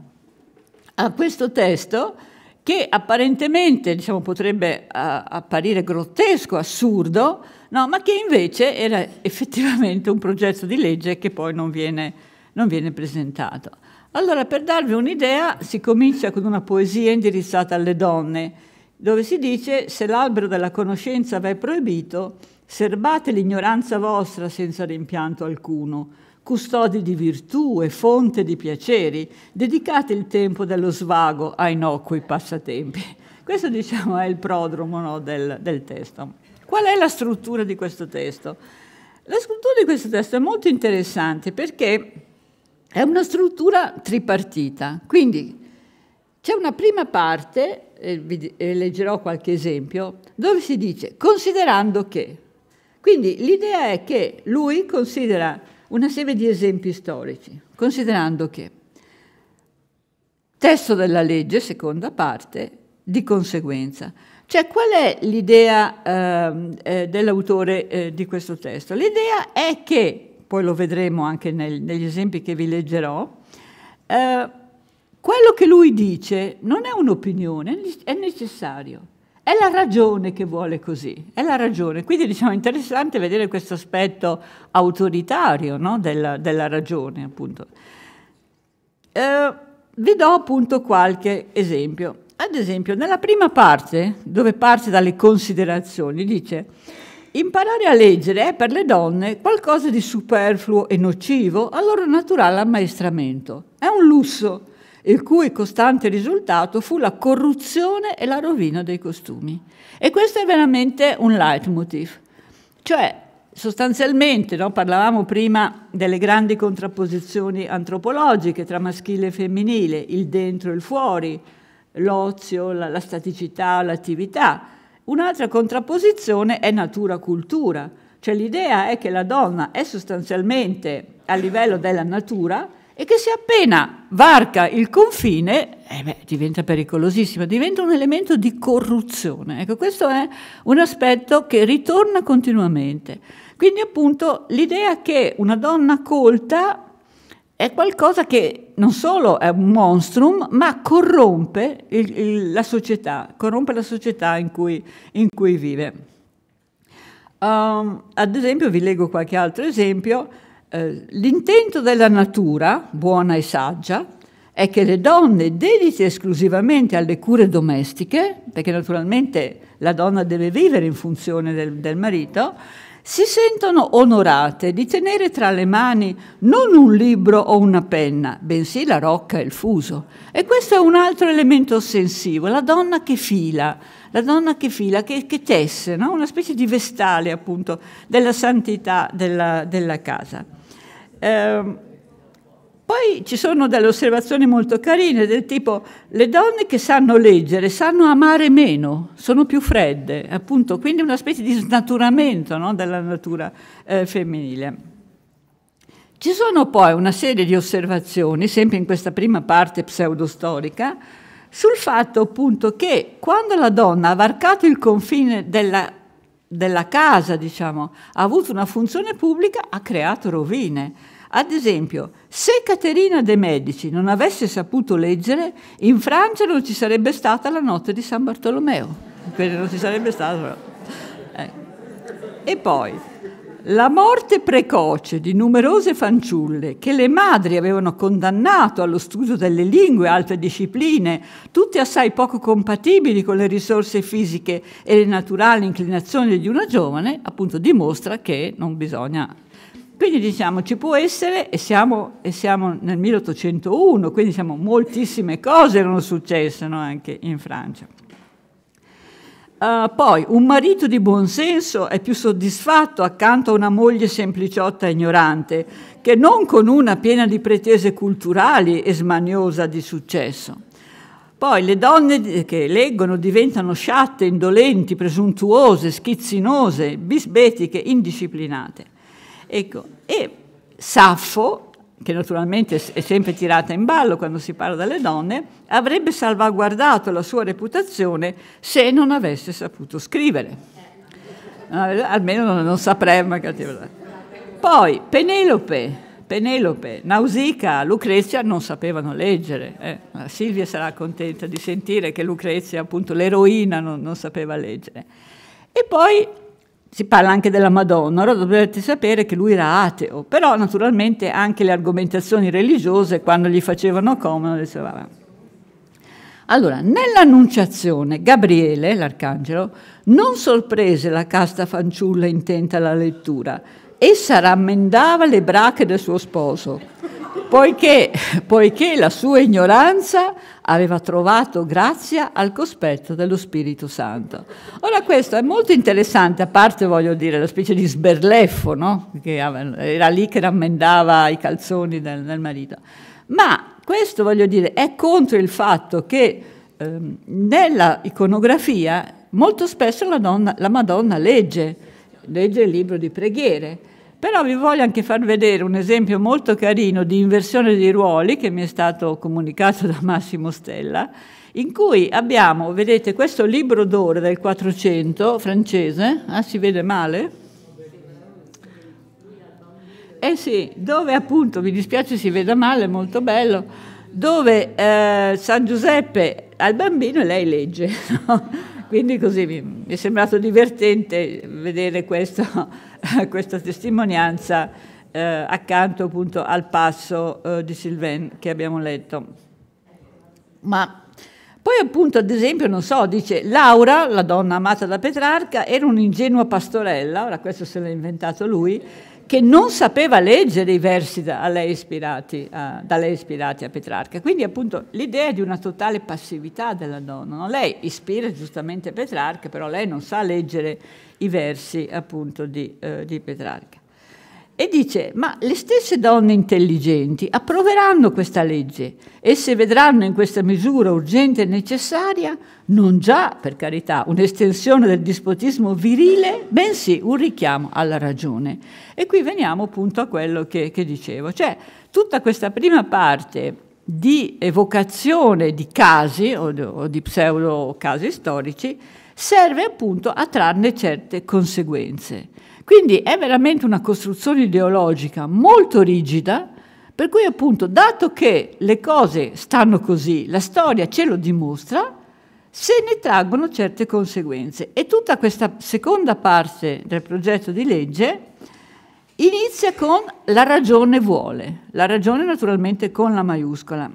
a questo testo che apparentemente diciamo, potrebbe uh, apparire grottesco, assurdo, no, ma che invece era effettivamente un progetto di legge che poi non viene, non viene presentato. Allora, per darvi un'idea, si comincia con una poesia indirizzata alle donne, dove si dice se l'albero della conoscenza v'è proibito, serbate l'ignoranza vostra senza rimpianto alcuno, custodi di virtù e fonte di piaceri, dedicate il tempo dello svago ai innocui passatempi. Questo diciamo è il prodromo no, del, del testo. Qual è la struttura di questo testo? La struttura di questo testo è molto interessante perché è una struttura tripartita, quindi c'è una prima parte, e, vi, leggerò qualche esempio, dove si dice considerando che. Quindi l'idea è che lui considera una serie di esempi storici, considerando che testo della legge, seconda parte, di conseguenza. Cioè, qual è l'idea ehm, eh, dell'autore eh, di questo testo? L'idea è che, poi lo vedremo anche nel, negli esempi che vi leggerò, eh, quello che lui dice non è un'opinione, è necessario. È la ragione che vuole così, è la ragione. Quindi diciamo è interessante vedere questo aspetto autoritario no? della, della, ragione, appunto. Eh, vi do appunto qualche esempio. Ad esempio, nella prima parte, dove parte dalle considerazioni, dice Imparare a leggere è per le donne qualcosa di superfluo e nocivo al loro naturale ammaestramento. È un lusso, il cui costante risultato fu la corruzione e la rovina dei costumi. E questo è veramente un leitmotiv. Cioè, sostanzialmente, no, parlavamo prima delle grandi contrapposizioni antropologiche tra maschile e femminile, il dentro e il fuori, l'ozio, la, la staticità, l'attività. Un'altra contrapposizione è natura-cultura, cioè l'idea è che la donna è sostanzialmente a livello della natura e che se appena varca il confine eh beh, diventa pericolosissima, diventa un elemento di corruzione. Ecco, questo è un aspetto che ritorna continuamente. Quindi appunto l'idea che una donna colta è qualcosa che non solo è un monstrum, ma corrompe il, il, la società, corrompe la società in cui, in cui vive. Um, ad esempio, vi leggo qualche altro esempio, eh, l'intento della natura, buona e saggia, è che le donne dediti esclusivamente alle cure domestiche, perché naturalmente la donna deve vivere in funzione del, del marito, si sentono onorate di tenere tra le mani non un libro o una penna, bensì la rocca e il fuso. E questo è un altro elemento ossensivo, la donna che fila, la donna che fila, che, che tesse, no? una specie di vestale appunto della santità della, della casa. Eh, poi ci sono delle osservazioni molto carine del tipo le donne che sanno leggere sanno amare meno, sono più fredde, appunto, quindi una specie di snaturamento no, della natura eh, femminile. Ci sono poi una serie di osservazioni, sempre in questa prima parte pseudostorica, sul fatto appunto che quando la donna ha varcato il confine della della casa, diciamo, ha avuto una funzione pubblica, ha creato rovine. Ad esempio, se Caterina de' Medici non avesse saputo leggere, in Francia non ci sarebbe stata la notte di San Bartolomeo. Non ci sarebbe stata. Eh. E poi, la morte precoce di numerose fanciulle che le madri avevano condannato allo studio delle lingue e altre discipline, tutte assai poco compatibili con le risorse fisiche e le naturali inclinazioni di una giovane, appunto dimostra che non bisogna quindi diciamo ci può essere e siamo, e siamo nel 1801, quindi diciamo, moltissime cose erano successe no, anche in Francia. Uh, poi un marito di buon senso è più soddisfatto accanto a una moglie sempliciotta e ignorante che non con una piena di pretese culturali e smaniosa di successo. Poi le donne che leggono diventano sciatte, indolenti, presuntuose, schizzinose, bisbetiche, indisciplinate. Ecco. E Saffo, che naturalmente è sempre tirata in ballo quando si parla delle donne, avrebbe salvaguardato la sua reputazione se non avesse saputo scrivere. Eh, almeno non, non sapremmo cattiva. Poi Penelope, Penelope, Nausica, Lucrezia non sapevano leggere. Eh. Silvia sarà contenta di sentire che Lucrezia, appunto l'eroina, non, non sapeva leggere. E poi si parla anche della Madonna, ora dovete sapere che lui era ateo, però naturalmente anche le argomentazioni religiose quando gli facevano comodo diceva vabbè. Allora, nell'annunciazione Gabriele, l'arcangelo, non sorprese la casta fanciulla intenta alla lettura, essa rammendava le brache del suo sposo poiché, poiché la sua ignoranza aveva trovato grazia al cospetto dello Spirito Santo. Ora questo è molto interessante, a parte voglio dire la specie di sberleffo, no? che era lì che rammendava i calzoni del, del marito, ma questo voglio dire è contro il fatto che ehm, nella iconografia molto spesso la, donna, la Madonna legge, legge il libro di preghiere però vi voglio anche far vedere un esempio molto carino di inversione dei ruoli che mi è stato comunicato da Massimo Stella, in cui abbiamo, vedete, questo libro d'ore del 400 francese, ah, si vede male? Eh sì, dove appunto, mi dispiace si veda male, è molto bello, dove eh, San Giuseppe al bambino e lei legge. No? Quindi così mi è sembrato divertente vedere questo, questa testimonianza eh, accanto appunto al passo eh, di Sylvain che abbiamo letto. Ma poi appunto, ad esempio, non so, dice Laura, la donna amata da Petrarca, era un'ingenua pastorella, ora questo se l'ha inventato lui, che non sapeva leggere i versi da lei ispirati, a, da lei ispirati a Petrarca. Quindi appunto l'idea di una totale passività della donna. No? Lei ispira giustamente Petrarca, però lei non sa leggere i versi appunto di, eh, di Petrarca e dice, ma le stesse donne intelligenti approveranno questa legge, e se vedranno in questa misura urgente e necessaria non già, per carità, un'estensione del dispotismo virile, bensì un richiamo alla ragione. E qui veniamo appunto a quello che, che dicevo, cioè tutta questa prima parte di evocazione di casi o, o di pseudo casi storici serve appunto a trarne certe conseguenze. Quindi è veramente una costruzione ideologica molto rigida, per cui appunto, dato che le cose stanno così, la storia ce lo dimostra, se ne traggono certe conseguenze. E tutta questa seconda parte del progetto di legge inizia con la ragione vuole, la ragione naturalmente con la maiuscola.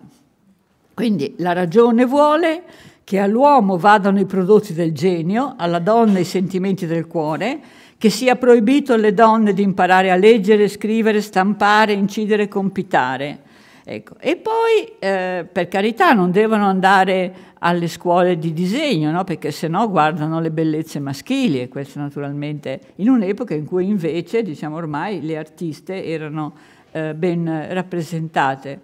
Quindi la ragione vuole che all'uomo vadano i prodotti del genio, alla donna i sentimenti del cuore, che sia proibito alle donne di imparare a leggere, scrivere, stampare, incidere, compitare. Ecco. E poi, eh, per carità, non devono andare alle scuole di disegno, no? perché se no guardano le bellezze maschili, e questo naturalmente in un'epoca in cui invece, diciamo ormai, le artiste erano eh, ben rappresentate.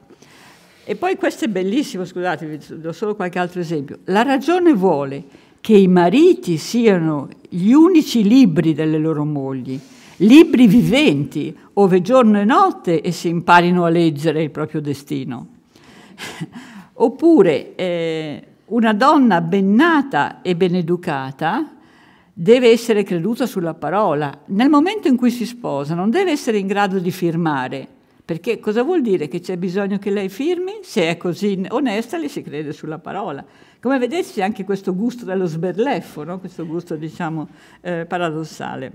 E poi questo è bellissimo, scusate, vi do solo qualche altro esempio. La ragione vuole che i mariti siano gli unici libri delle loro mogli, libri viventi, ove giorno e notte e si imparino a leggere il proprio destino. Oppure eh, una donna ben nata e ben educata deve essere creduta sulla parola. Nel momento in cui si sposa non deve essere in grado di firmare, perché cosa vuol dire? Che c'è bisogno che lei firmi? Se è così onesta, le si crede sulla parola. Come vedete c'è anche questo gusto dello sberleffo, no? questo gusto diciamo eh, paradossale.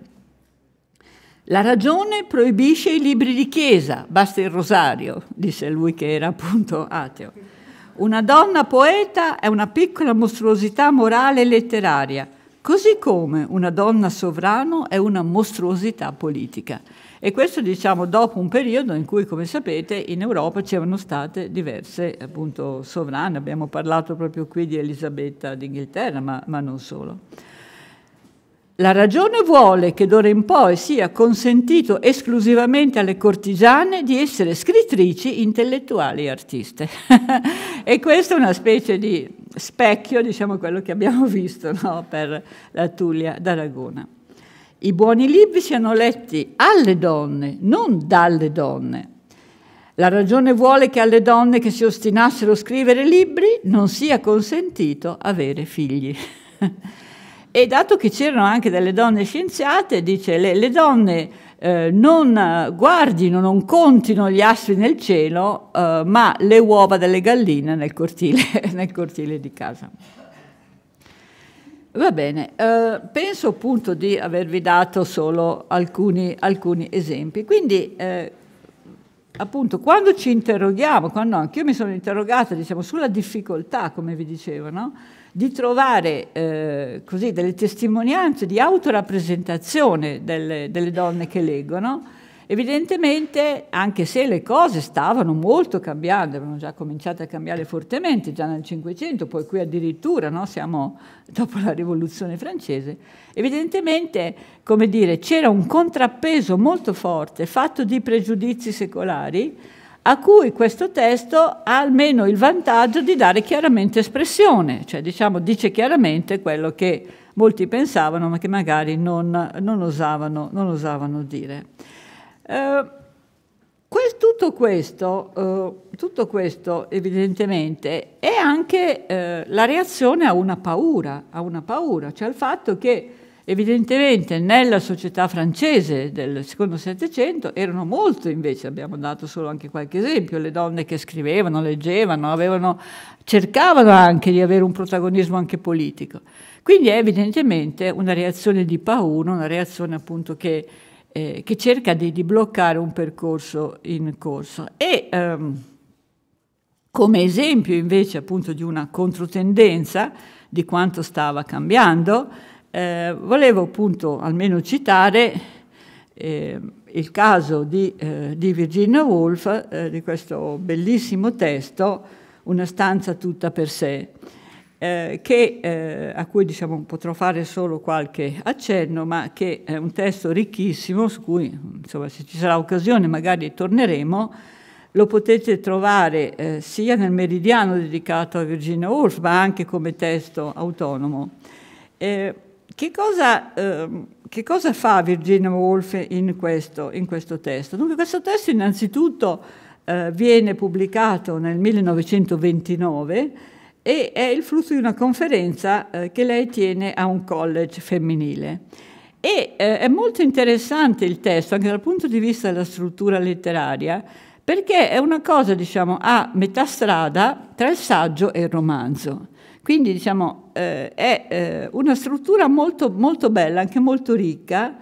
La ragione proibisce i libri di chiesa, basta il rosario, disse lui che era appunto ateo. Una donna poeta è una piccola mostruosità morale e letteraria, così come una donna sovrano è una mostruosità politica. E questo diciamo dopo un periodo in cui, come sapete, in Europa c'erano state diverse appunto, sovrane, abbiamo parlato proprio qui di Elisabetta d'Inghilterra, ma, ma non solo. La ragione vuole che d'ora in poi sia consentito esclusivamente alle cortigiane di essere scrittrici, intellettuali e artiste. e questa è una specie di specchio, diciamo quello che abbiamo visto no, per la Tullia d'Aragona i buoni libri siano letti alle donne, non dalle donne. La ragione vuole che alle donne che si ostinassero a scrivere libri non sia consentito avere figli. e dato che c'erano anche delle donne scienziate, dice le, le donne eh, non guardino, non contino gli astri nel cielo, eh, ma le uova delle galline nel cortile, nel cortile di casa. Va bene, eh, penso appunto di avervi dato solo alcuni, alcuni esempi. Quindi, eh, appunto, quando ci interroghiamo, quando anche io mi sono interrogata, diciamo, sulla difficoltà, come vi dicevo, no? di trovare eh, così, delle testimonianze di autorappresentazione delle, delle donne che leggono, Evidentemente, anche se le cose stavano molto cambiando, avevano già cominciato a cambiare fortemente già nel Cinquecento, poi qui addirittura no, siamo dopo la Rivoluzione francese, evidentemente come dire, c'era un contrappeso molto forte fatto di pregiudizi secolari a cui questo testo ha almeno il vantaggio di dare chiaramente espressione, cioè diciamo, dice chiaramente quello che molti pensavano ma che magari non, non, osavano, non osavano dire. Eh, tutto, questo, eh, tutto, questo, evidentemente è anche eh, la reazione a una paura, a una paura, cioè al fatto che Evidentemente nella società francese del secondo Settecento erano molto invece, abbiamo dato solo anche qualche esempio, le donne che scrivevano, leggevano, avevano, cercavano anche di avere un protagonismo anche politico. Quindi è evidentemente una reazione di paura, una reazione appunto che eh, che cerca di, di, bloccare un percorso in corso. E ehm, come esempio invece appunto di una controtendenza di quanto stava cambiando, eh, volevo appunto almeno citare eh, il caso di, eh, di Virginia Woolf, eh, di questo bellissimo testo, Una stanza tutta per sé. Eh, che, eh, a cui diciamo, potrò fare solo qualche accenno, ma che è un testo ricchissimo su cui insomma, se ci sarà occasione magari torneremo. Lo potete trovare eh, sia nel meridiano dedicato a Virginia Woolf, ma anche come testo autonomo. Eh, che cosa, ehm, che cosa, fa Virginia Woolf in questo, in questo testo? Dunque, questo testo innanzitutto eh, viene pubblicato nel 1929 e è il frutto di una conferenza eh, che lei tiene a un college femminile. E eh, è molto interessante il testo anche dal punto di vista della struttura letteraria, perché è una cosa, diciamo, a metà strada tra il saggio e il romanzo. Quindi, diciamo, eh, è eh, una struttura molto, molto bella, anche molto ricca,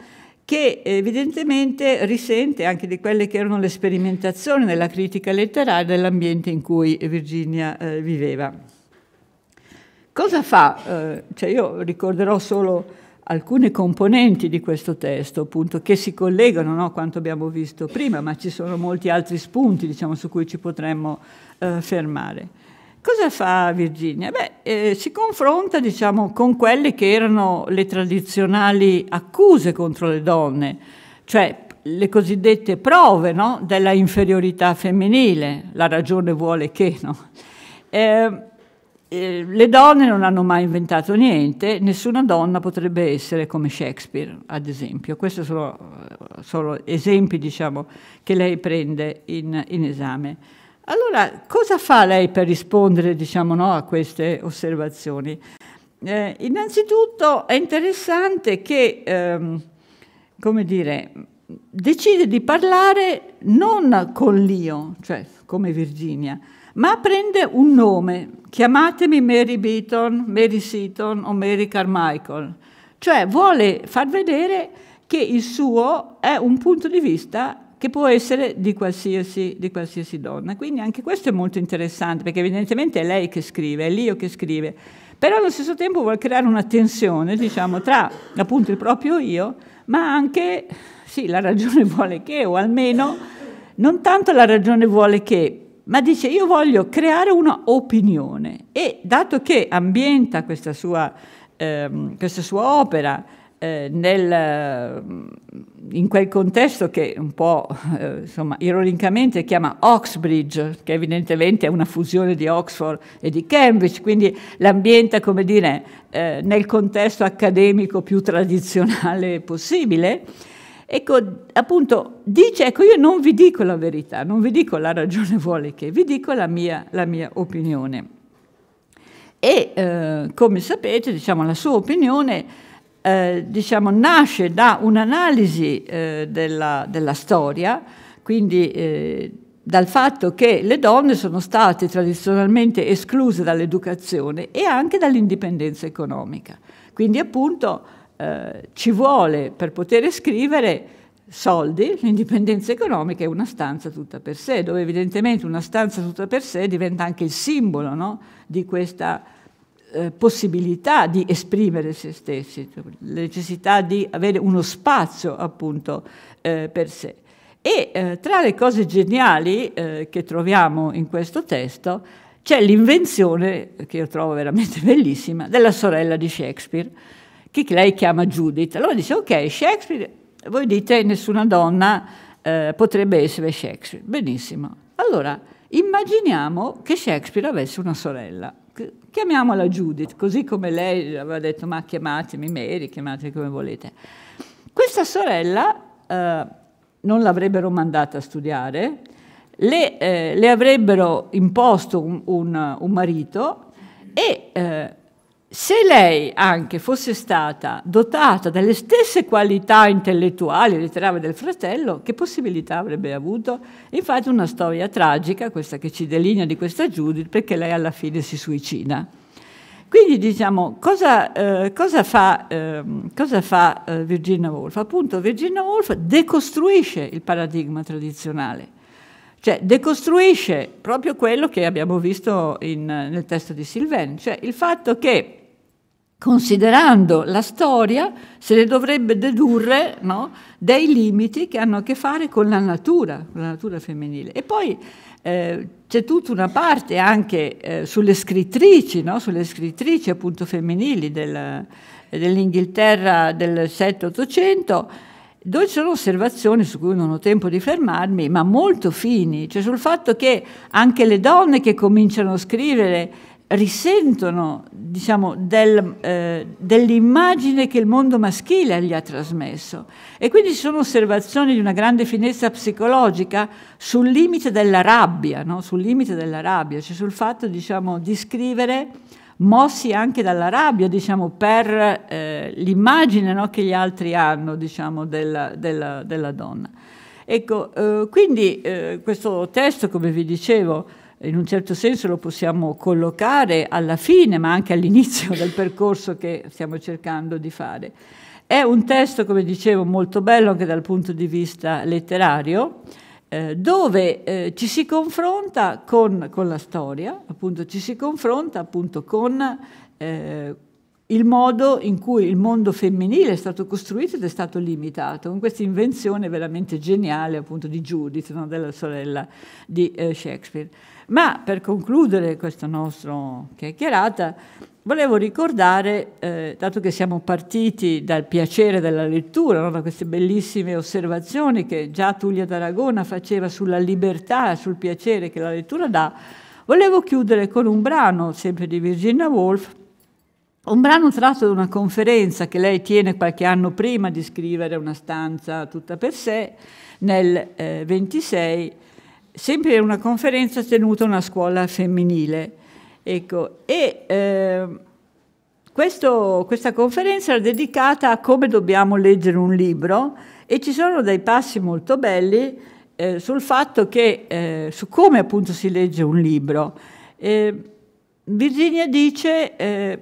che evidentemente risente anche di quelle che erano le sperimentazioni della critica letteraria dell'ambiente in cui Virginia eh, viveva. Cosa fa? Eh, cioè io ricorderò solo alcune componenti di questo testo, appunto, che si collegano a no, quanto abbiamo visto prima, ma ci sono molti altri spunti diciamo, su cui ci potremmo eh, fermare. Cosa fa Virginia? Beh, eh, si confronta diciamo, con quelle che erano le tradizionali accuse contro le donne, cioè le cosiddette prove no, della inferiorità femminile, la ragione vuole che. No? Eh, eh, le donne non hanno mai inventato niente, nessuna donna potrebbe essere come Shakespeare, ad esempio. Questi sono, eh, sono esempi diciamo, che lei prende in, in, esame. Allora, cosa fa lei per rispondere diciamo, no, a queste osservazioni? Eh, innanzitutto è interessante che, ehm, come dire, decide di parlare non con l'io, cioè come Virginia, ma prende un nome, chiamatemi Mary Beaton, Mary Seaton o Mary Carmichael, cioè vuole far vedere che il suo è un punto di vista che può essere di qualsiasi, di qualsiasi donna. Quindi anche questo è molto interessante, perché evidentemente è lei che scrive, è l'io che scrive, però allo stesso tempo vuole creare una tensione, diciamo, tra appunto il proprio io, ma anche, sì, la ragione vuole che, o almeno non tanto la ragione vuole che, ma dice io voglio creare un'opinione e dato che ambienta questa sua, ehm, questa sua opera eh, nel, mm, in quel contesto che un po' eh, insomma, ironicamente chiama Oxbridge, che evidentemente è una fusione di Oxford e di Cambridge, quindi l'ambienta come dire, eh, nel contesto accademico più tradizionale possibile, Ecco, appunto, dice, ecco, io non vi dico la verità, non vi dico la ragione vuole che, vi dico la mia, la mia opinione. E eh, come sapete, diciamo, la sua opinione eh, diciamo, nasce da un'analisi eh, della, della, storia, quindi eh, dal fatto che le donne sono state tradizionalmente escluse dall'educazione e anche dall'indipendenza economica. Quindi appunto eh, ci vuole per poter scrivere soldi, l'indipendenza economica è una stanza tutta per sé, dove evidentemente una stanza tutta per sé diventa anche il simbolo no? di questa eh, possibilità di esprimere se stessi, cioè, la necessità di avere uno spazio appunto eh, per sé. E eh, tra le cose geniali eh, che troviamo in questo testo c'è l'invenzione, che io trovo veramente bellissima, della sorella di Shakespeare, che lei chiama Judith. Allora dice, ok, Shakespeare, voi dite nessuna donna eh, potrebbe essere Shakespeare. Benissimo. Allora, immaginiamo che Shakespeare avesse una sorella. Chiamiamola Judith, così come lei aveva detto, ma chiamatemi Mary, chiamatemi come volete. Questa sorella eh, non l'avrebbero mandata a studiare, le, eh, le avrebbero imposto un, un, un marito e eh, se lei anche fosse stata dotata delle stesse qualità intellettuali e letterarie del fratello, che possibilità avrebbe avuto? Infatti una storia tragica, questa che ci delinea di questa Judith, perché lei alla fine si suicida. Quindi diciamo, cosa, eh, cosa fa, eh, cosa fa eh, Virginia Woolf? Appunto, Virginia Woolf decostruisce il paradigma tradizionale, cioè decostruisce proprio quello che abbiamo visto in, nel testo di Sylvain, cioè il fatto che considerando la storia, se ne dovrebbe dedurre no, dei limiti che hanno a che fare con la natura, con la natura femminile. E poi eh, c'è tutta una parte anche eh, sulle scrittrici, no, sulle scrittrici appunto femminili del, dell'Inghilterra del 7-800, dove ci sono osservazioni su cui non ho tempo di fermarmi, ma molto fini, cioè sul fatto che anche le donne che cominciano a scrivere risentono diciamo, del, eh, dell'immagine che il mondo maschile gli ha trasmesso. E quindi ci sono osservazioni di una grande finezza psicologica sul limite della rabbia, no? sul limite della rabbia, cioè sul fatto diciamo, di scrivere mossi anche dalla rabbia diciamo, per eh, l'immagine no? che gli altri hanno diciamo, della, della, della, donna. Ecco, eh, quindi eh, questo testo, come vi dicevo, in un certo senso lo possiamo collocare alla fine, ma anche all'inizio del percorso che stiamo cercando di fare. È un testo, come dicevo, molto bello anche dal punto di vista letterario, eh, dove eh, ci si confronta con, con, la storia, appunto ci si confronta appunto con eh, il modo in cui il mondo femminile è stato costruito ed è stato limitato, con questa invenzione veramente geniale appunto di Judith, no? della sorella di eh, Shakespeare. Ma per concludere questa nostra chiacchierata, volevo ricordare, eh, dato che siamo partiti dal piacere della lettura, no? da queste bellissime osservazioni che già Tullia d'Aragona faceva sulla libertà, sul piacere che la lettura dà, volevo chiudere con un brano, sempre di Virginia Woolf, un brano tratto da una conferenza che lei tiene qualche anno prima di scrivere una stanza tutta per sé, nel eh, 26 sempre una conferenza tenuta a una scuola femminile. Ecco, e eh, questo, questa conferenza era dedicata a come dobbiamo leggere un libro e ci sono dei passi molto belli eh, sul fatto che, eh, su come appunto si legge un libro. Ehm, Virginia dice eh,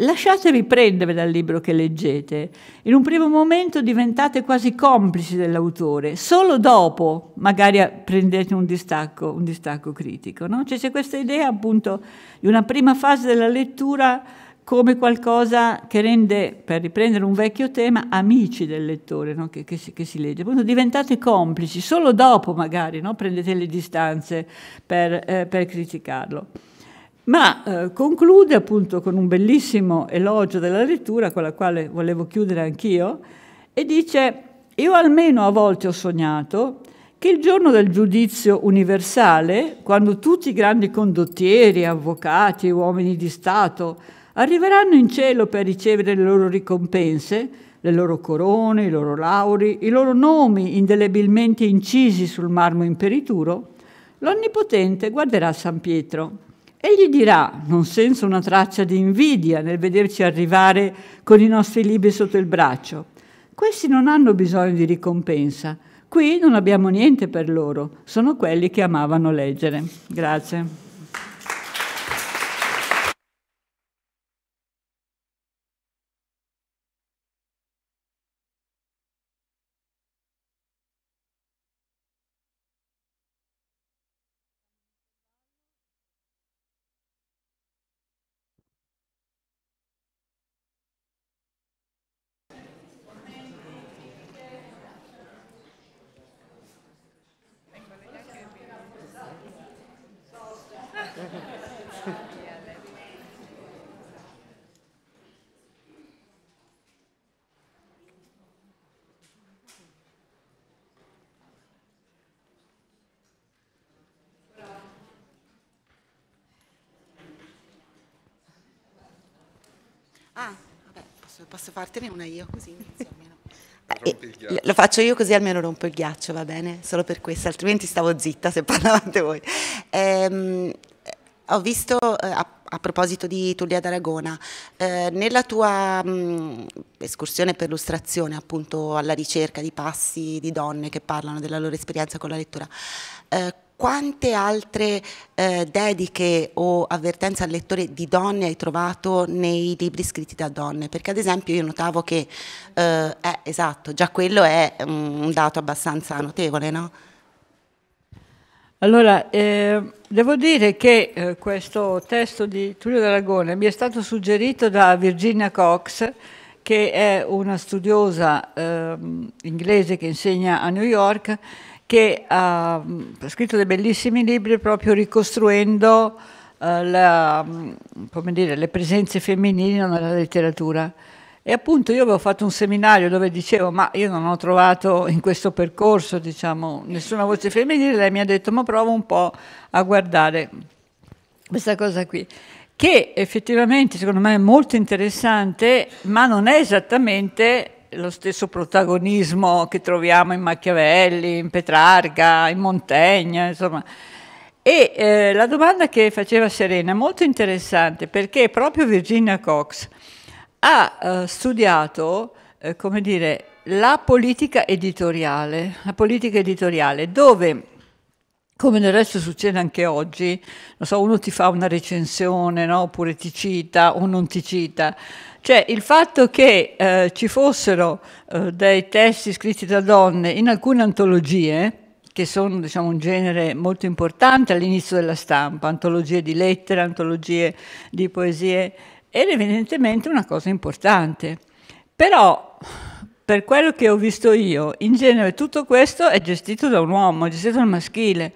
Lasciatevi prendere dal libro che leggete. In un primo momento diventate quasi complici dell'autore, solo dopo magari prendete un distacco, un distacco critico. No? Cioè, c'è questa idea appunto di una prima fase della lettura come qualcosa che rende, per riprendere un vecchio tema, amici del lettore no? che, che, si, che, si, legge. Appunto, diventate complici, solo dopo magari no? prendete le distanze per, eh, per criticarlo ma eh, conclude appunto con un bellissimo elogio della lettura, con la quale volevo chiudere anch'io, e dice, io almeno a volte ho sognato che il giorno del giudizio universale, quando tutti i grandi condottieri, avvocati, uomini di Stato arriveranno in cielo per ricevere le loro ricompense, le loro corone, i loro lauri, i loro nomi indelebilmente incisi sul marmo imperituro, l'Onnipotente guarderà San Pietro e gli dirà, non senza una traccia di invidia nel vederci arrivare con i nostri libri sotto il braccio, questi non hanno bisogno di ricompensa, qui non abbiamo niente per loro, sono quelli che amavano leggere. Grazie. fartene una io, così inizio almeno. Eh, lo faccio io così almeno rompo il ghiaccio, va bene? Solo per questo, altrimenti stavo zitta se parlavate voi. Ehm, eh, ho visto, eh, a, a, proposito di Tullia d'Aragona, eh, nella tua mh, mm, escursione per illustrazione, appunto alla ricerca di passi di donne che parlano della loro esperienza con la lettura, eh, quante altre eh, dediche o avvertenze al lettore di donne hai trovato nei libri scritti da donne? Perché ad esempio io notavo che, eh, eh, esatto, già quello è un dato abbastanza notevole, no? Allora, eh, devo dire che eh, questo testo di Tullio d'Aragone mi è stato suggerito da Virginia Cox, che è una studiosa eh, inglese che insegna a New York che ehm, ha scritto dei bellissimi libri proprio ricostruendo eh, la, mm, dire, le presenze femminili nella letteratura. E appunto io avevo fatto un seminario dove dicevo ma io non ho trovato in questo percorso diciamo, nessuna voce femminile, lei mi ha detto ma provo un po' a guardare questa cosa qui, che effettivamente secondo me è molto interessante ma non è esattamente lo stesso protagonismo che troviamo in Machiavelli, in Petrarca, in Montegna, insomma. E eh, la domanda che faceva Serena è molto interessante perché proprio Virginia Cox ha eh, studiato, eh, come dire, la politica editoriale, la politica editoriale dove come del resto succede anche oggi, non so, uno ti fa una recensione, no? oppure ti cita o non ti cita, cioè il fatto che eh, ci fossero eh, dei testi scritti da donne in alcune antologie, che sono diciamo, un genere molto importante all'inizio della stampa, antologie di lettere, antologie di poesie, era evidentemente una cosa importante. Però, per quello che ho visto io, in genere tutto questo è gestito da un uomo, è gestito dal maschile.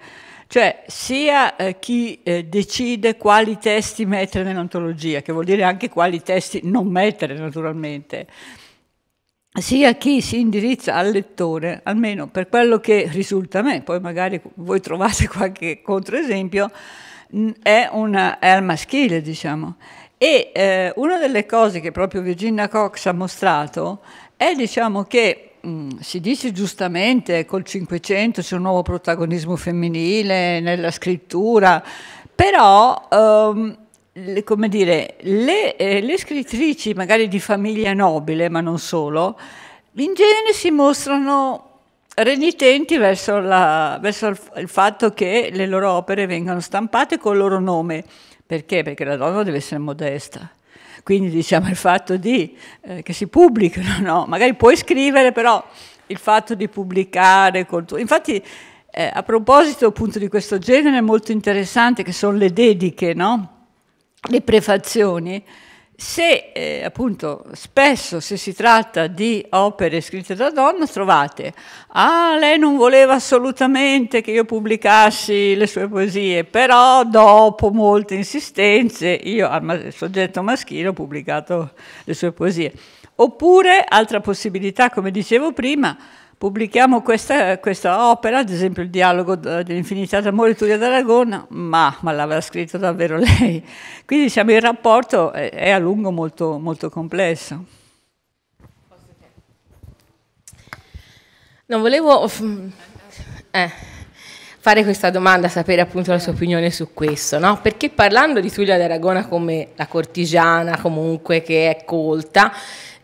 Cioè sia eh, chi eh, decide quali testi mettere nell'antologia, che vuol dire anche quali testi non mettere naturalmente, sia chi si indirizza al lettore, almeno per quello che risulta a me, poi magari voi trovate qualche controesempio, è, una, è al maschile, diciamo. E eh, una delle cose che proprio Virginia Cox ha mostrato è diciamo, che Mm, si dice giustamente col ecco, Cinquecento c'è un nuovo protagonismo femminile nella scrittura, però um, le, come dire, le, eh, le scrittrici magari di famiglia nobile, ma non solo, in genere si mostrano renitenti verso, la, verso il, il fatto che le loro opere vengano stampate col loro nome. Perché? Perché la donna deve essere modesta. Quindi diciamo il fatto di, eh, che si pubblicano, no? magari puoi scrivere, però il fatto di pubblicare, infatti eh, a proposito appunto di questo genere molto interessante che sono le dediche, no? le prefazioni, se eh, appunto spesso se si tratta di opere scritte da donna trovate, ah lei non voleva assolutamente che io pubblicassi le sue poesie, però dopo molte insistenze io al soggetto maschile ho pubblicato le sue poesie. Oppure, altra possibilità come dicevo prima, Pubblichiamo questa, questa, opera, ad esempio il dialogo dell'infinità d'amore Tullio d'Aragona, ma, ma l'avrà scritto davvero lei. Quindi diciamo, il rapporto è, è a lungo molto, molto complesso. Non volevo eh, fare questa domanda, sapere appunto la sua opinione su questo, no? perché parlando di Tullio d'Aragona come la cortigiana comunque che è colta,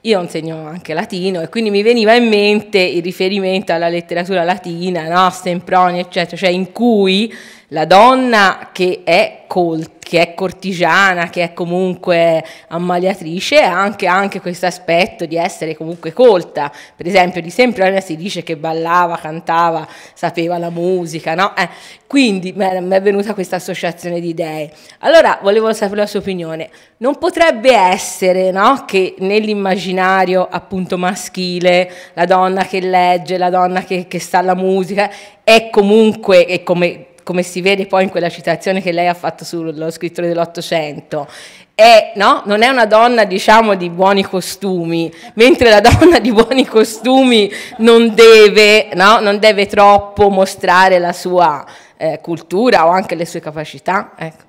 io insegno anche latino e quindi mi veniva in mente il riferimento alla letteratura latina, no? Semproni, eccetera, cioè in cui la donna che è, col, che è cortigiana, che è comunque ammaliatrice, ha anche, anche, questo aspetto di essere comunque colta. Per esempio, di Semprona si dice che ballava, cantava, sapeva la musica, no? Eh, quindi mi è venuta questa associazione di idee. Allora, volevo sapere la sua opinione. Non potrebbe essere no, che nell'immaginario appunto maschile, la donna che legge, la donna che, che sta alla musica, è comunque, è come come si vede poi in quella citazione che lei ha fatto sullo scrittore dell'Ottocento, è, no? non è una donna diciamo di buoni costumi, mentre la donna di buoni costumi non deve, no? non deve troppo mostrare la sua eh, cultura o anche le sue capacità. Ecco,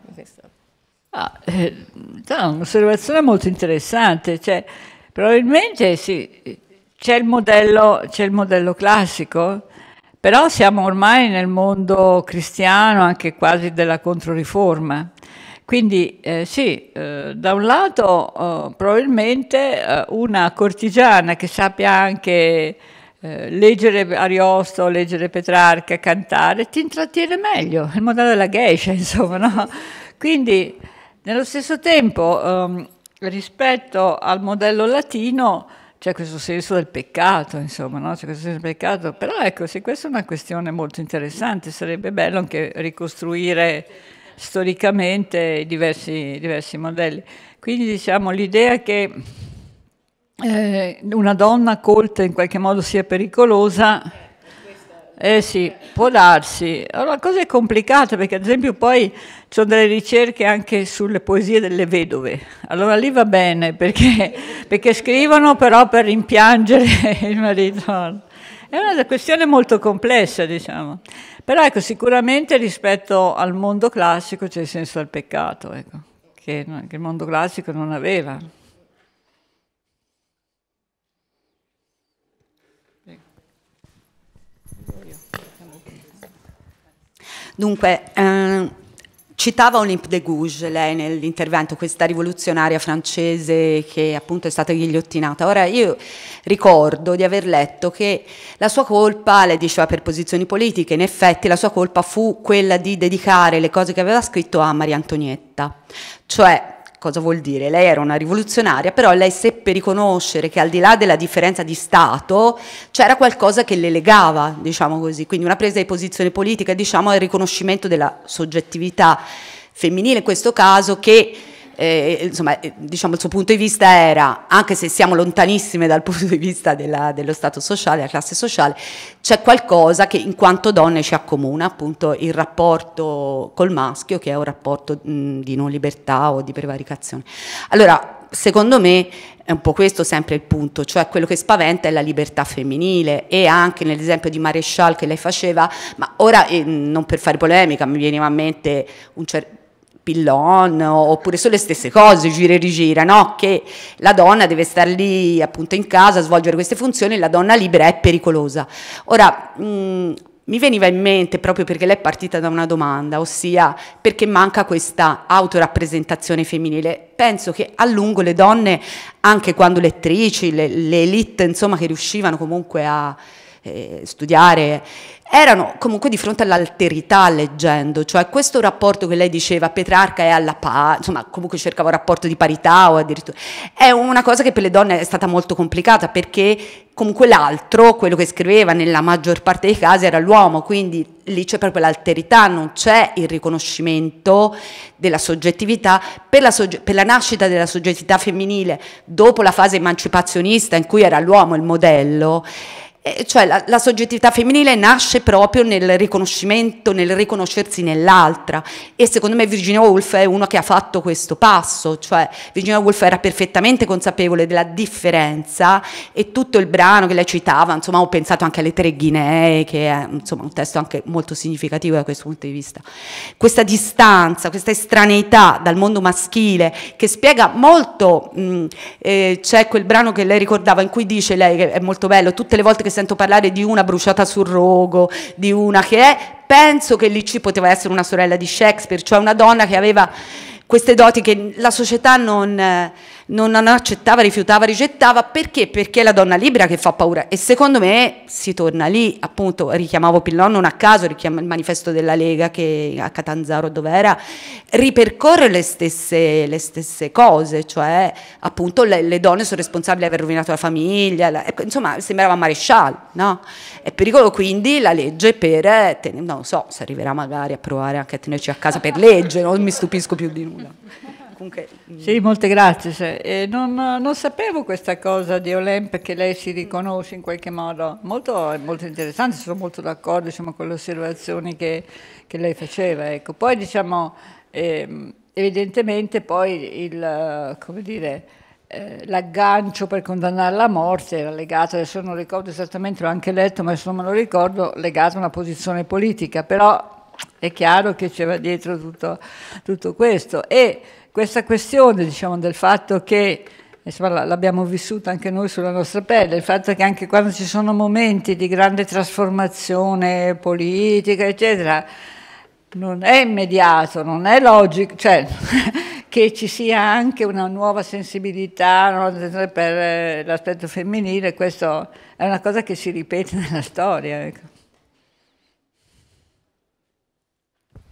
ah, eh, no, un'osservazione molto interessante, cioè, probabilmente sì, c'è il, modello, c'è il modello classico però siamo ormai nel mondo cristiano anche quasi della Controriforma. Quindi eh, sì, eh, da un lato eh, probabilmente eh, una cortigiana che sappia anche eh, leggere Ariosto, leggere Petrarca, cantare, ti intrattiene meglio, il modello della geisha insomma. No? Quindi nello stesso tempo ehm, rispetto al modello latino c'è questo senso del peccato, insomma, no? c'è questo senso del peccato. Però ecco, sì, questa è una questione molto interessante, sarebbe bello anche ricostruire storicamente diversi, diversi modelli. Quindi diciamo l'idea che eh, una donna colta in qualche modo sia pericolosa eh sì, può darsi. Allora, la cosa è complicata perché ad esempio poi ci sono delle ricerche anche sulle poesie delle vedove. Allora lì va bene perché, perché scrivono però per rimpiangere il marito. È una questione molto complessa, diciamo. Però ecco, sicuramente rispetto al mondo classico c'è il senso del peccato, ecco, che, che il mondo classico non aveva. Dunque, ehm, Citava Olympe de Gouges lei nell'intervento, questa rivoluzionaria francese che appunto è stata ghigliottinata. Ora io ricordo di aver letto che la sua colpa, lei diceva per posizioni politiche, in effetti la sua colpa fu quella di dedicare le cose che aveva scritto a Maria Antonietta, cioè cosa vuol dire? Lei era una rivoluzionaria, però lei seppe riconoscere che al di là della differenza di Stato c'era qualcosa che le legava, diciamo così, quindi una presa di posizione politica, diciamo, il riconoscimento della soggettività femminile in questo caso che eh, eh, insomma, eh, diciamo il suo punto di vista era, anche se siamo lontanissime dal punto di vista della, dello stato sociale, della classe sociale, c'è qualcosa che in quanto donne ci accomuna, appunto il rapporto col maschio che è un rapporto mh, di non libertà o di prevaricazione. Allora, secondo me è un po' questo sempre il punto, cioè quello che spaventa è la libertà femminile e anche nell'esempio di Marescial che lei faceva, ma ora eh, non per fare polemica, mi veniva a mente un certo pillon oppure sono le stesse cose, gira e rigira, no? Che la donna deve star lì appunto in casa, a svolgere queste funzioni, la donna libera è pericolosa. Ora, mh, mm, mi veniva in mente proprio perché lei è partita da una domanda, ossia perché manca questa autorappresentazione femminile. Penso che a lungo le donne, anche quando lettrici, le, le elite, insomma, che riuscivano comunque a eh, studiare, erano comunque di fronte all'alterità leggendo, cioè questo rapporto che lei diceva, Petrarca è alla pari, insomma comunque cercava un rapporto di parità o addirittura, è una cosa che per le donne è stata molto complicata perché comunque l'altro, quello che scriveva nella maggior parte dei casi era l'uomo, quindi lì c'è proprio l'alterità, non c'è il riconoscimento della soggettività, per la, sogge- per la nascita della soggettività femminile dopo la fase emancipazionista in cui era l'uomo il modello, eh, cioè la, la, soggettività femminile nasce proprio nel riconoscimento, nel riconoscersi nell'altra e secondo me Virginia Woolf è uno che ha fatto questo passo, cioè Virginia Woolf era perfettamente consapevole della differenza e tutto il brano che lei citava, insomma ho pensato anche alle Tre Guinee che è insomma, un testo anche molto significativo da questo punto di vista, questa distanza, questa estraneità dal mondo maschile che spiega molto, mm, eh, c'è quel brano che lei ricordava in cui dice lei che è molto bello, tutte le volte che sento parlare di una bruciata sul rogo, di una che è, penso che lì ci poteva essere una sorella di Shakespeare, cioè una donna che aveva queste doti che la società non eh, non, accettava, rifiutava, rigettava, perché? Perché è la donna libera che fa paura e secondo me si torna lì, appunto richiamavo Pillon non a caso, richiama il manifesto della Lega che a Catanzaro dove era, ripercorre le stesse, le stesse cose, cioè appunto le, le, donne sono responsabili di aver rovinato la famiglia, la, ecco, insomma sembrava maresciallo, no? È pericolo quindi la legge per, non so, se arriverà magari a provare anche a tenerci a casa per legge, non mi stupisco più di nulla comunque... Mm. Sì, molte grazie. Non, non, sapevo questa cosa di Olempe che lei si riconosce in qualche modo. Molto, molto interessante, sono molto d'accordo diciamo, con le osservazioni che, che lei faceva. Ecco. Poi diciamo, eh, evidentemente poi il, come dire, eh, l'aggancio per condannare la morte era legato, adesso non ricordo esattamente, l'ho anche letto, ma insomma me lo ricordo, legato a una posizione politica, però è chiaro che c'era dietro tutto, tutto questo. E questa questione diciamo, del fatto che, eh, l'abbiamo vissuta anche noi sulla nostra pelle, il fatto che anche quando ci sono momenti di grande trasformazione politica, eccetera, non è immediato, non è logico, cioè che ci sia anche una nuova sensibilità no, per eh, l'aspetto femminile, questo è una cosa che si ripete nella storia. Ecco.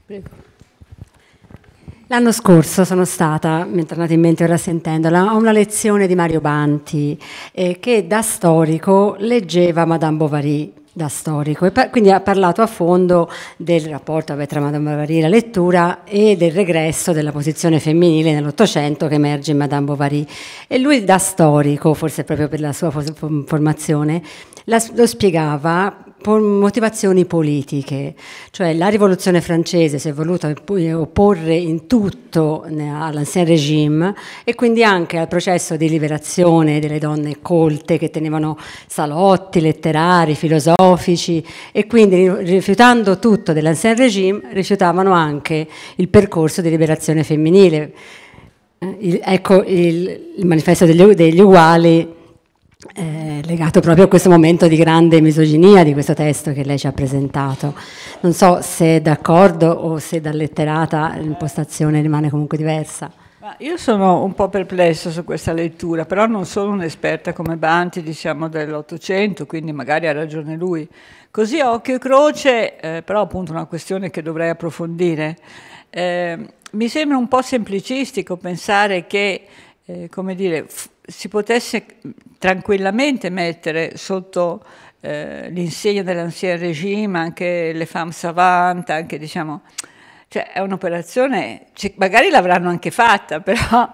Prego. L'anno scorso sono stata, mi è tornata in mente ora sentendola, a una lezione di Mario Banti eh, che da storico leggeva Madame Bovary da storico e quindi ha parlato a fondo del rapporto tra Madame Bovary e la lettura e del regresso della posizione femminile nell'Ottocento che emerge in Madame Bovary e lui da storico, forse proprio per la sua formazione, la, lo spiegava motivazioni politiche, cioè la rivoluzione francese si è voluta eh, opporre in tutto all'ancien regime e quindi anche al processo di liberazione delle donne colte che tenevano salotti letterari, filosofici e quindi rifiutando tutto dell'ancien regime rifiutavano anche il percorso di liberazione femminile. Eh, il, ecco il, il manifesto degli, degli uguali eh, legato proprio a questo momento di grande misoginia di questo testo che lei ci ha presentato. Non so se è d'accordo o se da letterata l'impostazione rimane comunque diversa. io sono un po' perplessa su questa lettura, però non sono un'esperta come Banti, diciamo, dell'Ottocento, quindi magari ha ragione lui. Così a occhio e croce, eh, però appunto una questione che dovrei approfondire, eh, mi sembra un po' semplicistico pensare che, eh, come dire, si potesse mm, tranquillamente mettere sotto eh, l'insegna dell'ancien regime anche le femme savant, anche diciamo, cioè è un'operazione, magari l'avranno anche fatta, però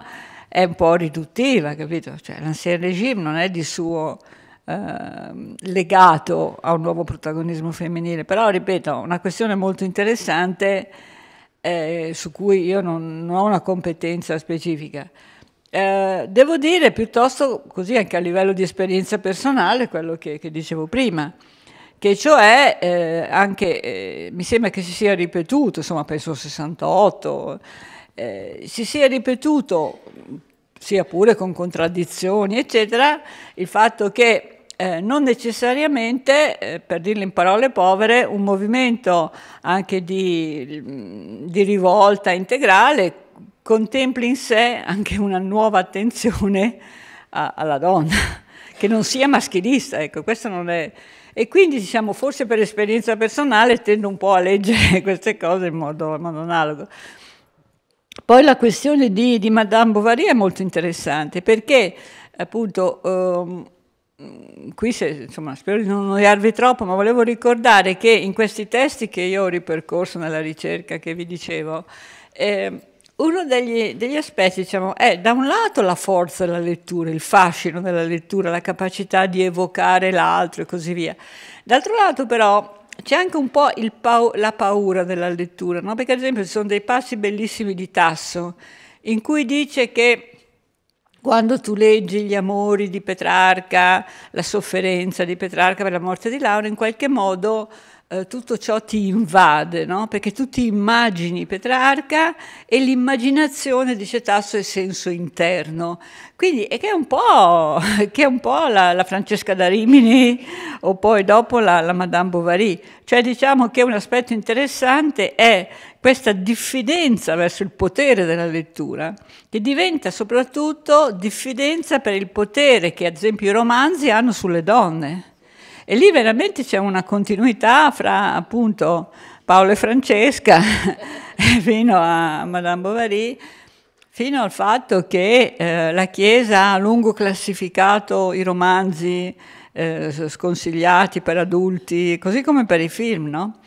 è un po' riduttiva, capito? Cioè, l'ancien regime non è di suo ehm, legato a un nuovo protagonismo femminile, però ripeto, una questione molto interessante eh, su cui io non, non ho una competenza specifica. Eh, devo dire piuttosto, così anche a livello di esperienza personale, quello che, che dicevo prima, che cioè eh, anche, eh, mi sembra che si sia ripetuto, insomma penso 68, eh, si sia ripetuto, sia pure con contraddizioni, eccetera, il fatto che eh, non necessariamente, eh, per dirlo in parole povere, un movimento anche di, di rivolta integrale contempli in sé anche una nuova attenzione a, alla donna, che non sia maschilista, ecco, questo non è... E quindi, diciamo, forse per esperienza personale tendo un po' a leggere queste cose in modo, in modo analogo. Poi la questione di, di, Madame Bovary è molto interessante, perché appunto... Um, qui se, insomma, spero di non annoiarvi troppo, ma volevo ricordare che in questi testi che io ho ripercorso nella ricerca che vi dicevo, eh, uno degli, degli aspetti diciamo, è da un lato la forza della lettura, il fascino della lettura, la capacità di evocare l'altro e così via. D'altro lato però c'è anche un po' pa- la paura della lettura, no? perché ad esempio ci sono dei passi bellissimi di Tasso in cui dice che quando tu leggi gli amori di Petrarca, la sofferenza di Petrarca per la morte di Laura, in qualche modo eh, tutto ciò ti invade, no? perché tu ti immagini Petrarca e l'immaginazione dice Tasso è senso interno. Quindi, e che è un po', è un po la, la, Francesca da Rimini o poi dopo la, la Madame Bovary. Cioè diciamo che un aspetto interessante è questa diffidenza verso il potere della lettura, che diventa soprattutto diffidenza per il potere che ad esempio i romanzi hanno sulle donne e lì veramente c'è una continuità fra appunto Paolo e Francesca fino a Madame Bovary, fino al fatto che eh, la Chiesa ha a lungo classificato i romanzi eh, sconsigliati per adulti, così come per i film, no?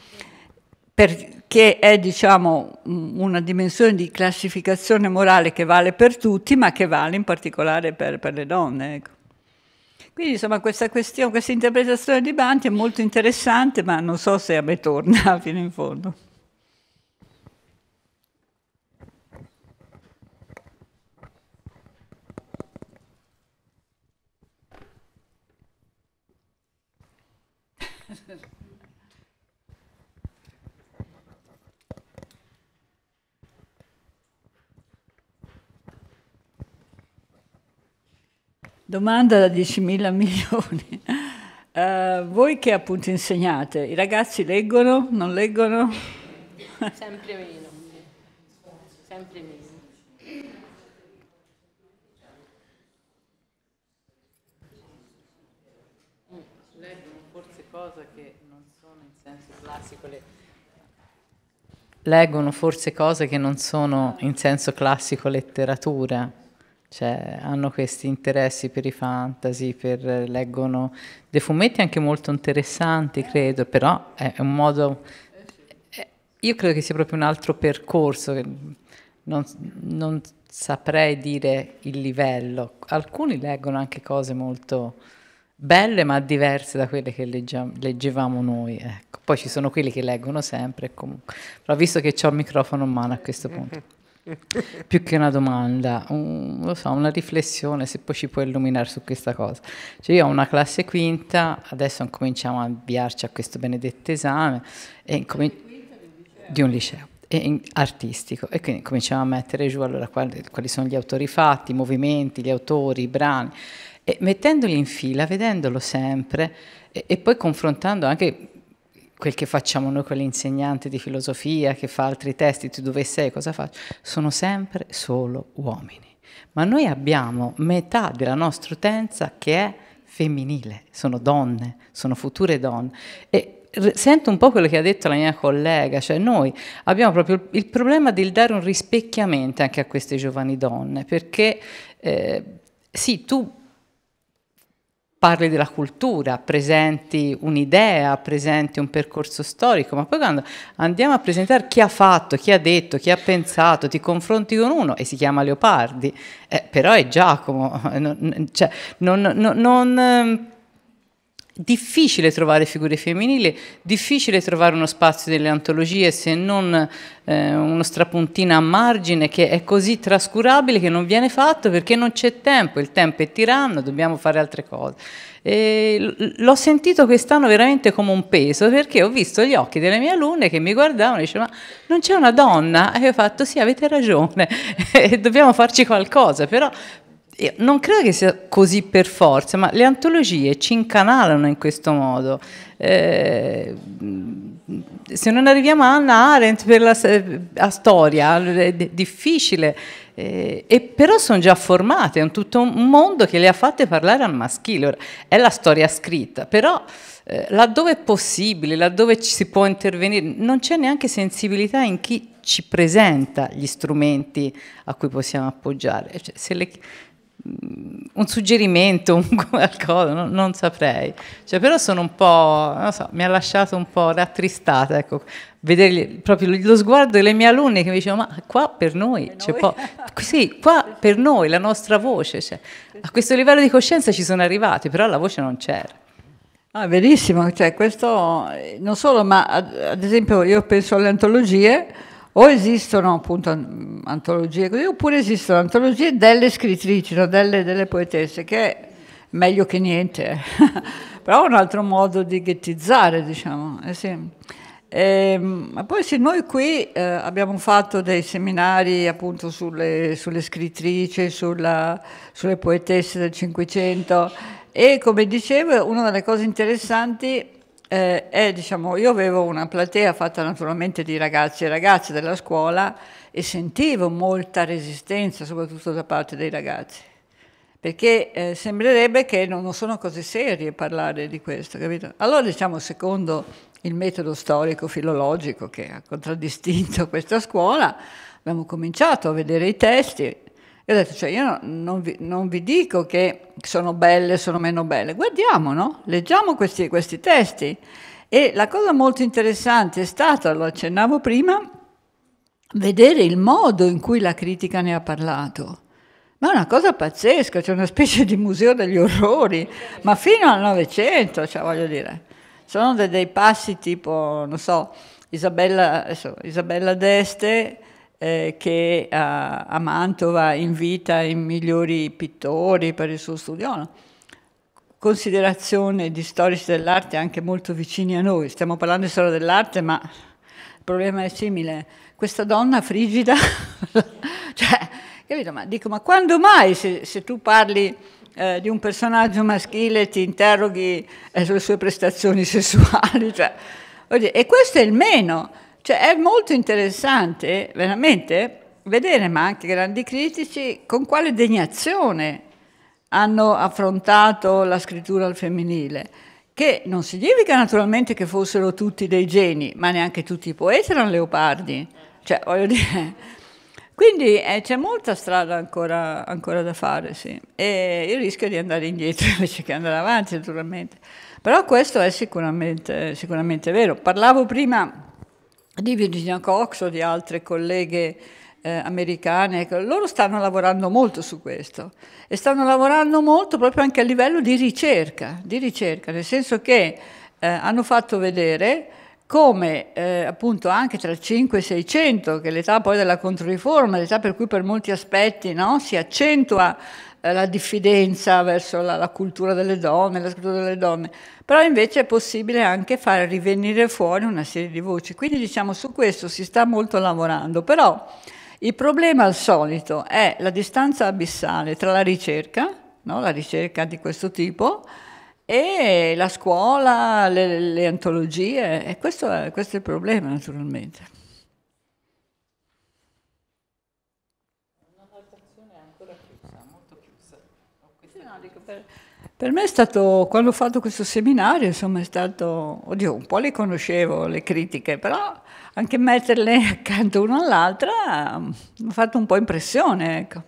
Perché è diciamo una dimensione di classificazione morale che vale per tutti, ma che vale in particolare per, per le donne. Ecco. Quindi insomma questa, questa interpretazione di Banti è molto interessante, ma non so se a me torna fino in fondo. Domanda da 10.000 milioni. Uh, voi che appunto insegnate, i ragazzi leggono, non leggono? Sempre meno, sempre meno. Mm, leggono forse cose che non sono in senso classico. Le... Leggono forse cose che non sono in senso classico letteratura. Cioè, hanno questi interessi per i fantasy, per, leggono dei fumetti anche molto interessanti, credo, però è un modo... Eh, io credo che sia proprio un altro percorso, non, non saprei dire il livello. Alcuni leggono anche cose molto belle ma diverse da quelle che leggevamo noi. Ecco. Poi ci sono quelli che leggono sempre, comunque. però visto che ho il microfono in mano a questo punto. Più che una domanda, un, so, una riflessione se poi ci puoi illuminare su questa cosa. Cioè io ho una classe quinta, adesso cominciamo a avviarci a questo benedetto esame e di un liceo. E in, artistico e quindi cominciamo a mettere giù allora quali, quali sono gli autori fatti, i movimenti, gli autori, i brani e mettendoli in fila, vedendolo sempre e, e poi confrontando anche quel che facciamo noi con l'insegnante di filosofia che fa altri testi, tu dove sei, cosa fai, sono sempre solo uomini. Ma noi abbiamo metà della nostra utenza che è femminile, sono donne, sono future donne. E sento un po' quello che ha detto la mia collega, cioè noi abbiamo proprio il problema del dare un rispecchiamento anche a queste giovani donne, perché eh, sì, tu parli della cultura, presenti un'idea, presenti un percorso storico, ma poi quando andiamo a presentare chi ha fatto, chi ha detto, chi ha pensato, ti confronti con uno e si chiama Leopardi, eh, però è Giacomo, non, cioè, non, non, non ehm, difficile trovare figure femminili, difficile trovare uno spazio delle antologie se non eh, uno strapuntino a margine che è così trascurabile che non viene fatto perché non c'è tempo, il tempo è tiranno, dobbiamo fare altre cose. L'ho sentito quest'anno veramente come un peso perché ho visto gli occhi delle mie alunne che mi guardavano e dicevano ma non c'è una donna? E ho fatto sì avete ragione, dobbiamo farci qualcosa, però io non credo che sia così per forza, ma le antologie ci incanalano in questo modo. Eh, se non arriviamo a Anna Arendt per la a storia, è difficile, eh, e però sono già formate, è un tutto un mondo che le ha fatte parlare al maschile. Ora, è la storia scritta, però eh, laddove è possibile, laddove ci si può intervenire, non c'è neanche sensibilità in chi ci presenta gli strumenti a cui possiamo appoggiare. Cioè, se le un suggerimento, un qualcosa, non, non saprei. Cioè, però sono un po', non so, mi ha lasciato un po' rattristata, ecco, vedere proprio lo sguardo delle mie alunne che mi dicevano, ma qua per noi, per cioè, noi. Po- sì, qua per noi, la nostra voce, cioè, a questo livello di coscienza ci sono arrivati, però la voce non c'era. Ah, verissimo, cioè questo non solo, ma ad, ad esempio io penso alle antologie, o esistono appunto mm, antologie così, oppure esistono antologie delle scrittrici, no? delle, delle, poetesse, che è meglio che niente, eh. però è un altro modo di ghettizzare, diciamo. Eh sì. E, ehm, ma poi sì, noi qui eh, abbiamo fatto dei seminari appunto sulle, sulle scrittrici, sulla, sulle poetesse del Cinquecento e come dicevo una delle cose interessanti eh, è, eh, diciamo, io avevo una platea fatta naturalmente di ragazzi e ragazze della scuola e sentivo molta resistenza, soprattutto da parte dei ragazzi, perché eh, sembrerebbe che non sono cose serie parlare di questo, capito? Allora diciamo, secondo il metodo storico-filologico che ha contraddistinto questa scuola, abbiamo cominciato a vedere i testi, io ho detto, cioè io non vi, non vi dico che sono belle, sono meno belle, guardiamo, no? leggiamo questi, questi testi. E la cosa molto interessante è stata, lo accennavo prima, vedere il modo in cui la critica ne ha parlato. Ma è una cosa pazzesca, c'è cioè una specie di museo degli orrori, ma fino al Novecento, cioè voglio dire, sono dei, dei passi tipo, non so, Isabella, adesso, Isabella d'Este eh, che a, eh, a, Mantova invita i migliori pittori per il suo studio. No? Considerazione di storici dell'arte anche molto vicini a noi, stiamo parlando di storia dell'arte, ma il problema è simile. Questa donna frigida, cioè, capito? Ma dico, ma quando mai se, se tu parli eh, di un personaggio maschile ti interroghi eh, sulle sue prestazioni sessuali? Cioè, e questo è il meno. Cioè è molto interessante, veramente, vedere, ma anche grandi critici, con quale degnazione hanno affrontato la scrittura al femminile, che non significa naturalmente che fossero tutti dei geni, ma neanche tutti i poeti erano leopardi. Cioè, voglio dire, quindi eh, c'è molta strada ancora, ancora, da fare, sì. E il rischio di andare indietro invece che andare avanti, naturalmente. Però questo è sicuramente, sicuramente vero. Parlavo prima di Virginia Cox o di altre colleghe eh, americane, ecco, loro stanno lavorando molto su questo e stanno lavorando molto proprio anche a livello di ricerca, di ricerca nel senso che eh, hanno fatto vedere come eh, appunto anche tra il 5 e il 600, che è l'età poi della Controriforma, l'età per cui per molti aspetti no, si accentua eh, la diffidenza verso la, la, cultura delle donne, la scrittura delle donne, però invece è possibile anche far rivenire fuori una serie di voci. Quindi diciamo su questo si sta molto lavorando, però il problema al solito è la distanza abissale tra la ricerca, no? la ricerca di questo tipo, e la scuola, le, le antologie, e questo è, questo è il problema naturalmente. Per me è stato, quando ho fatto questo seminario, insomma è stato, oddio, un po' le conoscevo le critiche, però anche metterle accanto una all'altra mm, mi ha fatto un po' impressione, ecco.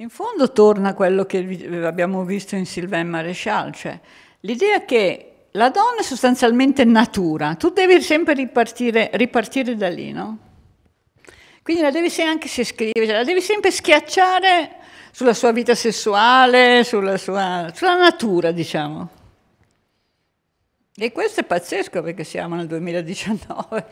In fondo torna quello che abbiamo visto in Sylvain Maréchal, cioè l'idea che la donna è sostanzialmente natura, tu devi sempre ripartire, ripartire da lì, no? Quindi la devi anche se scrivi, cioè la devi sempre schiacciare sulla sua vita sessuale, sulla sua sulla natura, diciamo. E questo è pazzesco perché siamo nel 2019.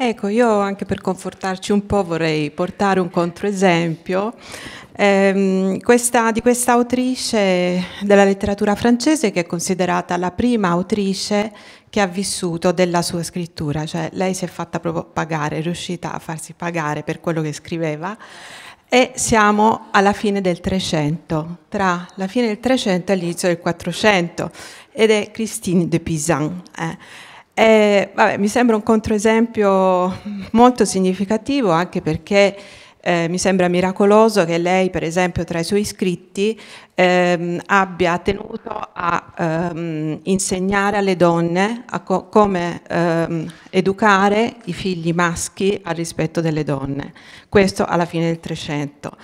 Ecco, io anche per confortarci un po' vorrei portare un controesempio ehm, questa, di questa autrice della letteratura francese che è considerata la prima autrice che ha vissuto della sua scrittura, cioè lei si è fatta proprio pagare, è riuscita a farsi pagare per quello che scriveva e siamo alla fine del 300, tra la fine del 300 e l'inizio del 400 ed è Christine de Pisan. Eh. E, vabbè, mi sembra un controesempio molto significativo anche perché eh, mi sembra miracoloso che lei, per esempio, tra i suoi iscritti ehm, abbia tenuto a ehm, insegnare alle donne co come ehm, educare i figli maschi al rispetto delle donne. Questo alla fine del Trecento.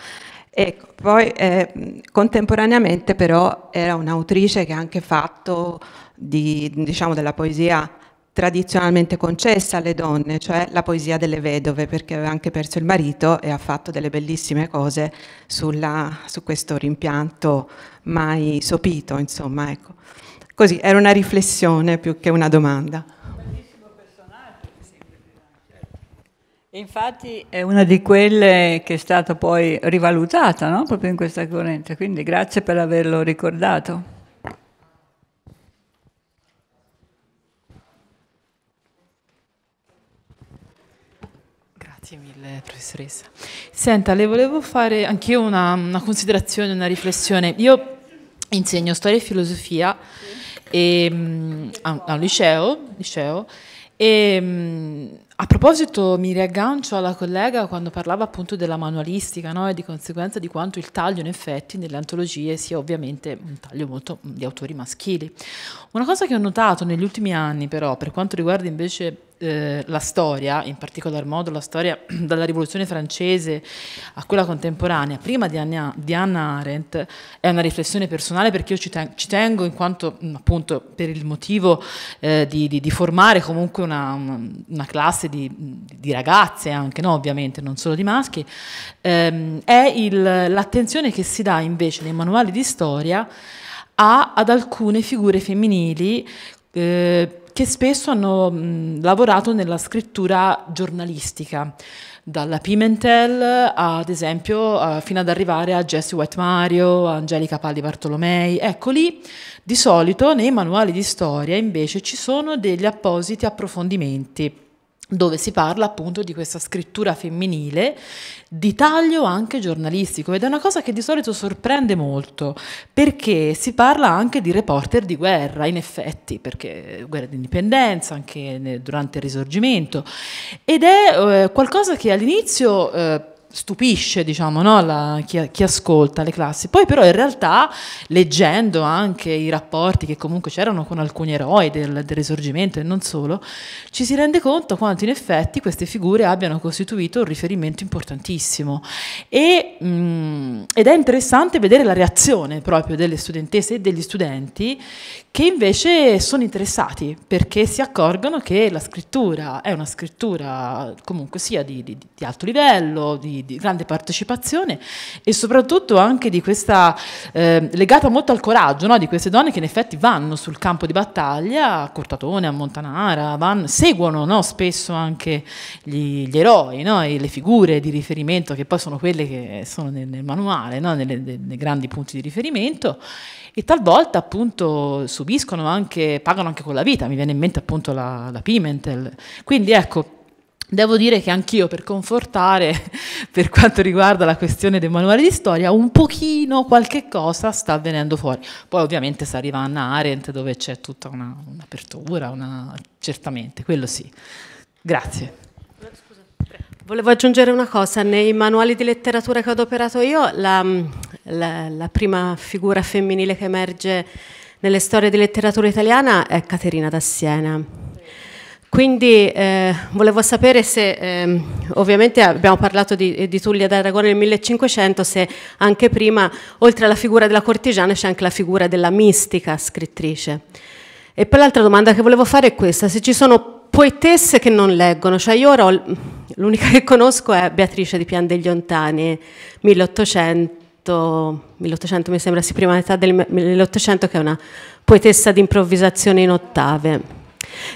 Ecco, poi eh, contemporaneamente però era un'autrice che ha anche fatto di, diciamo, della poesia tradizionalmente concessa alle donne, cioè la poesia delle vedove, perché aveva anche perso il marito e ha fatto delle bellissime cose sulla, su questo rimpianto mai sopito, insomma, ecco. Così, era una riflessione più che una domanda. Infatti è una di quelle che è stata poi rivalutata no? proprio in questa corrente, quindi grazie per averlo ricordato. professoressa. Senta, le volevo fare anch'io una, una, considerazione, una riflessione. Io insegno storia e filosofia e, ehm, a, a, un liceo, liceo e ehm, a proposito, mi riaggancio alla collega quando parlava appunto della manualistica no? e di conseguenza di quanto il taglio in effetti nelle antologie sia ovviamente un taglio molto mm, di autori maschili. Una cosa che ho notato negli ultimi anni però per quanto riguarda invece eh, la storia, in particolar modo la storia dalla rivoluzione francese a quella contemporanea, prima di Anna, di Anna Arendt, è una riflessione personale perché io ci, ten ci tengo in quanto mm, appunto per il motivo eh, di, di, di, formare comunque una, una, una classe ragazze, di, di ragazze anche, no? ovviamente, non solo di maschi, ehm, è l'attenzione che si dà invece nei manuali di storia a, ad alcune figure femminili eh, che spesso hanno mh, lavorato nella scrittura giornalistica, dalla Pimentel ad esempio fino ad arrivare a Jessie White Mario, Angelica Palli Bartolomei. Ecco lì di solito nei manuali di storia invece ci sono degli appositi approfondimenti dove si parla appunto di questa scrittura femminile di taglio anche giornalistico ed è una cosa che di solito sorprende molto perché si parla anche di reporter di guerra in effetti perché guerra di indipendenza anche durante il risorgimento ed è eh, qualcosa che all'inizio eh, stupisce diciamo, no? La, chi, chi, ascolta le classi. Poi però in realtà leggendo anche i rapporti che comunque c'erano con alcuni eroi del, del, risorgimento e non solo, ci si rende conto quanto in effetti queste figure abbiano costituito un riferimento importantissimo. E, mh, mm, ed è interessante vedere la reazione proprio delle studentesse e degli studenti che invece sono interessati perché si accorgono che la scrittura è una scrittura comunque sia di, di, di alto livello, di, di, grande partecipazione e soprattutto anche di questa, eh, legata molto al coraggio no? di queste donne che in effetti vanno sul campo di battaglia, a Cortatone, a Montanara, vanno, seguono no? spesso anche gli, gli eroi no? e le figure di riferimento che poi sono quelle che sono nel, nel manuale, nei grandi punti di riferimento e talvolta appunto subiscono anche, pagano anche con la vita, mi viene in mente appunto la, la Pimentel. Quindi ecco, Devo dire che anch'io per confortare per quanto riguarda la questione dei manuali di storia un pochino qualche cosa sta venendo fuori. Poi ovviamente si arriva a Anna Arendt dove c'è tutta una, un'apertura, una... certamente, quello sì. Grazie. Volevo aggiungere una cosa, nei manuali di letteratura che ho adoperato io, la, mm, la, la prima figura femminile che emerge nelle storie di letteratura italiana è Caterina da Siena. Quindi eh, volevo sapere se, eh, ovviamente abbiamo parlato di, di Tullia d'Aragone nel 1500, se anche prima, oltre alla figura della cortigiana, c'è anche la figura della mistica scrittrice. E poi l'altra domanda che volevo fare è questa, se ci sono poetesse che non leggono, cioè io ora l'unica che conosco è Beatrice di Pian degli Ontani, 1800, 1800 mi sembra, sì, prima metà del 1800, che è una poetessa di improvvisazione in ottave.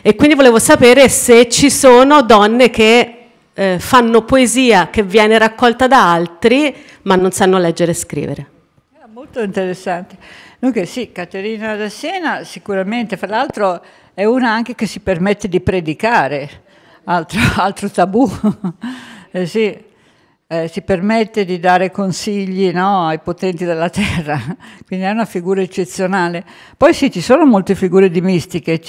E quindi volevo sapere se ci sono donne che eh, fanno poesia che viene raccolta da altri, ma non sanno leggere e scrivere. molto interessante. Dunque sì, Caterina da Siena sicuramente, fra l'altro è una anche che si permette di predicare, altro, altro tabù. eh, sì eh, si permette di dare consigli no, ai potenti della terra, quindi è una figura eccezionale. Poi sì, ci sono molte figure di mistiche,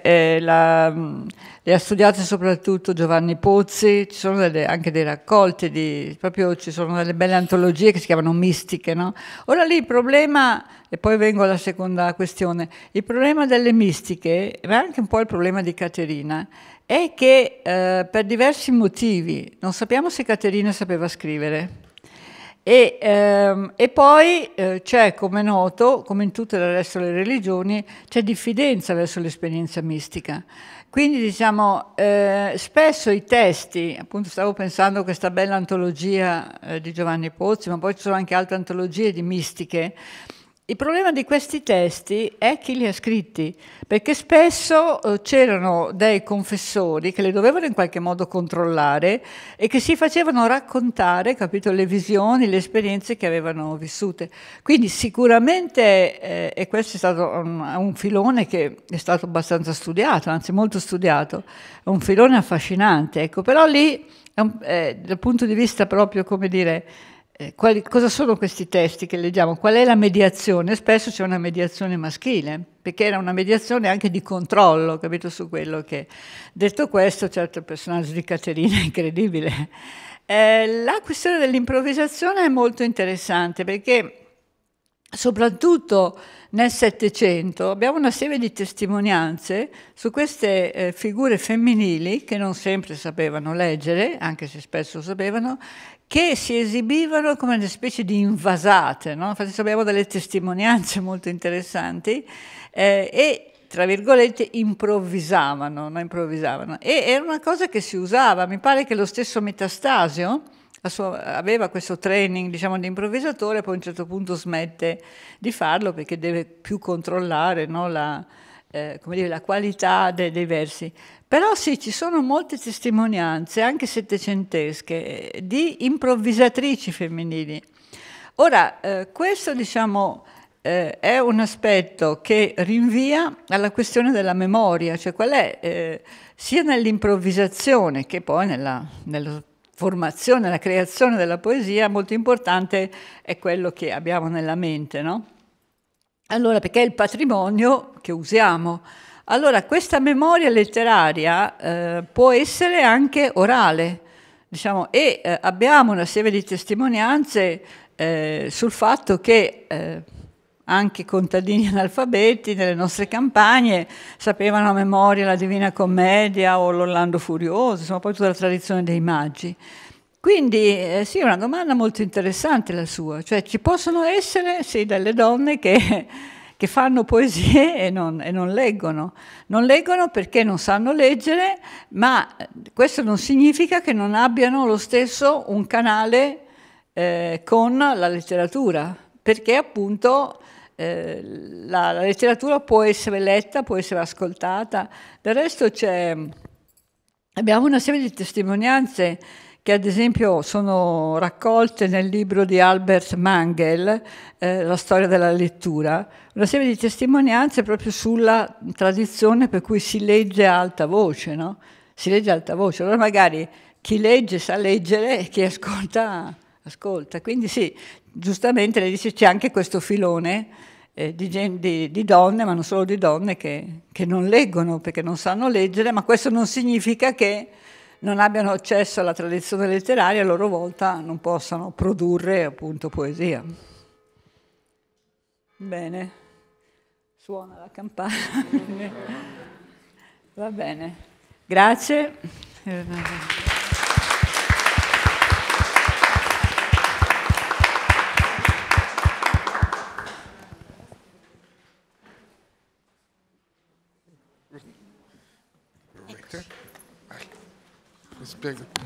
eh, la, mm, le ha studiate soprattutto Giovanni Pozzi, ci sono delle, anche dei raccolti, di, proprio ci sono delle belle antologie che si chiamano mistiche. No? Ora lì il problema, e poi vengo alla seconda questione, il problema delle mistiche, ma anche un po' il problema di Caterina, è che eh, per diversi motivi, non sappiamo se Caterina sapeva scrivere, e, ehm, e poi eh, c'è, come noto, come in tutte le resto delle religioni, c'è diffidenza verso l'esperienza mistica. Quindi diciamo, eh, spesso i testi, appunto stavo pensando a questa bella antologia eh, di Giovanni Pozzi, ma poi ci sono anche altre antologie di mistiche, il problema di questi testi è chi li ha scritti, perché spesso eh, c'erano dei confessori che li dovevano in qualche modo controllare e che si facevano raccontare capito, le visioni, le esperienze che avevano vissute. Quindi sicuramente, eh, e questo è stato un, un, filone che è stato abbastanza studiato, anzi molto studiato, è un filone affascinante, ecco, però lì, eh, dal punto di vista proprio, come dire, eh, quali, cosa sono questi testi che leggiamo? Qual è la mediazione? Spesso c'è una mediazione maschile, perché era una mediazione anche di controllo, capito, su quello che... Detto questo, certo il personaggio di Caterina è incredibile. Eh, la questione dell'improvvisazione è molto interessante perché soprattutto nel Settecento abbiamo una serie di testimonianze su queste eh, figure femminili che non sempre sapevano leggere, anche se spesso sapevano, che si esibivano come una specie di invasate, no? infatti abbiamo delle testimonianze molto interessanti eh, e tra virgolette improvvisavano, no? improvvisavano, e era una cosa che si usava, mi pare che lo stesso Metastasio sua, aveva questo training diciamo, di improvvisatore, poi a un certo punto smette di farlo perché deve più controllare no? la, eh, come dire, la qualità dei, dei versi. Però sì, ci sono molte testimonianze, anche settecentesche, di improvvisatrici femminili. Ora, eh, questo diciamo, eh, è un aspetto che rinvia alla questione della memoria, cioè qual è eh, sia nell'improvvisazione che poi nella, nella, formazione, nella creazione della poesia, molto importante è quello che abbiamo nella mente, no? Allora, perché è il patrimonio che usiamo. Allora, questa memoria letteraria eh, può essere anche orale, diciamo, e eh, abbiamo una serie di testimonianze eh, sul fatto che eh, anche contadini analfabeti nelle nostre campagne sapevano a memoria la Divina Commedia o l'Orlando Furioso, insomma, poi tutta la tradizione dei maggi. Quindi eh, sì, è una domanda molto interessante la sua, cioè ci possono essere sì, delle donne che, che fanno poesie e non, e non, leggono, non leggono perché non sanno leggere, ma eh, questo non significa che non abbiano lo stesso un canale eh, con la letteratura, perché appunto eh, la, la letteratura può essere letta, può essere ascoltata, del resto c'è, abbiamo una serie di testimonianze che ad esempio sono raccolte nel libro di Albert Mangel, eh, La storia della lettura, una serie di testimonianze proprio sulla tradizione per cui si legge a alta voce, no? Si legge a alta voce, allora magari chi legge sa leggere e chi ascolta ascolta. Quindi sì, giustamente lei dice c'è anche questo filone eh, di, di, di, donne, ma non solo di donne, che, che non leggono perché non sanno leggere, ma questo non significa che non abbiano accesso alla tradizione letteraria, a loro volta non possano produrre appunto poesia. Bene, suona la campana. Va bene, grazie. Victor. Pega.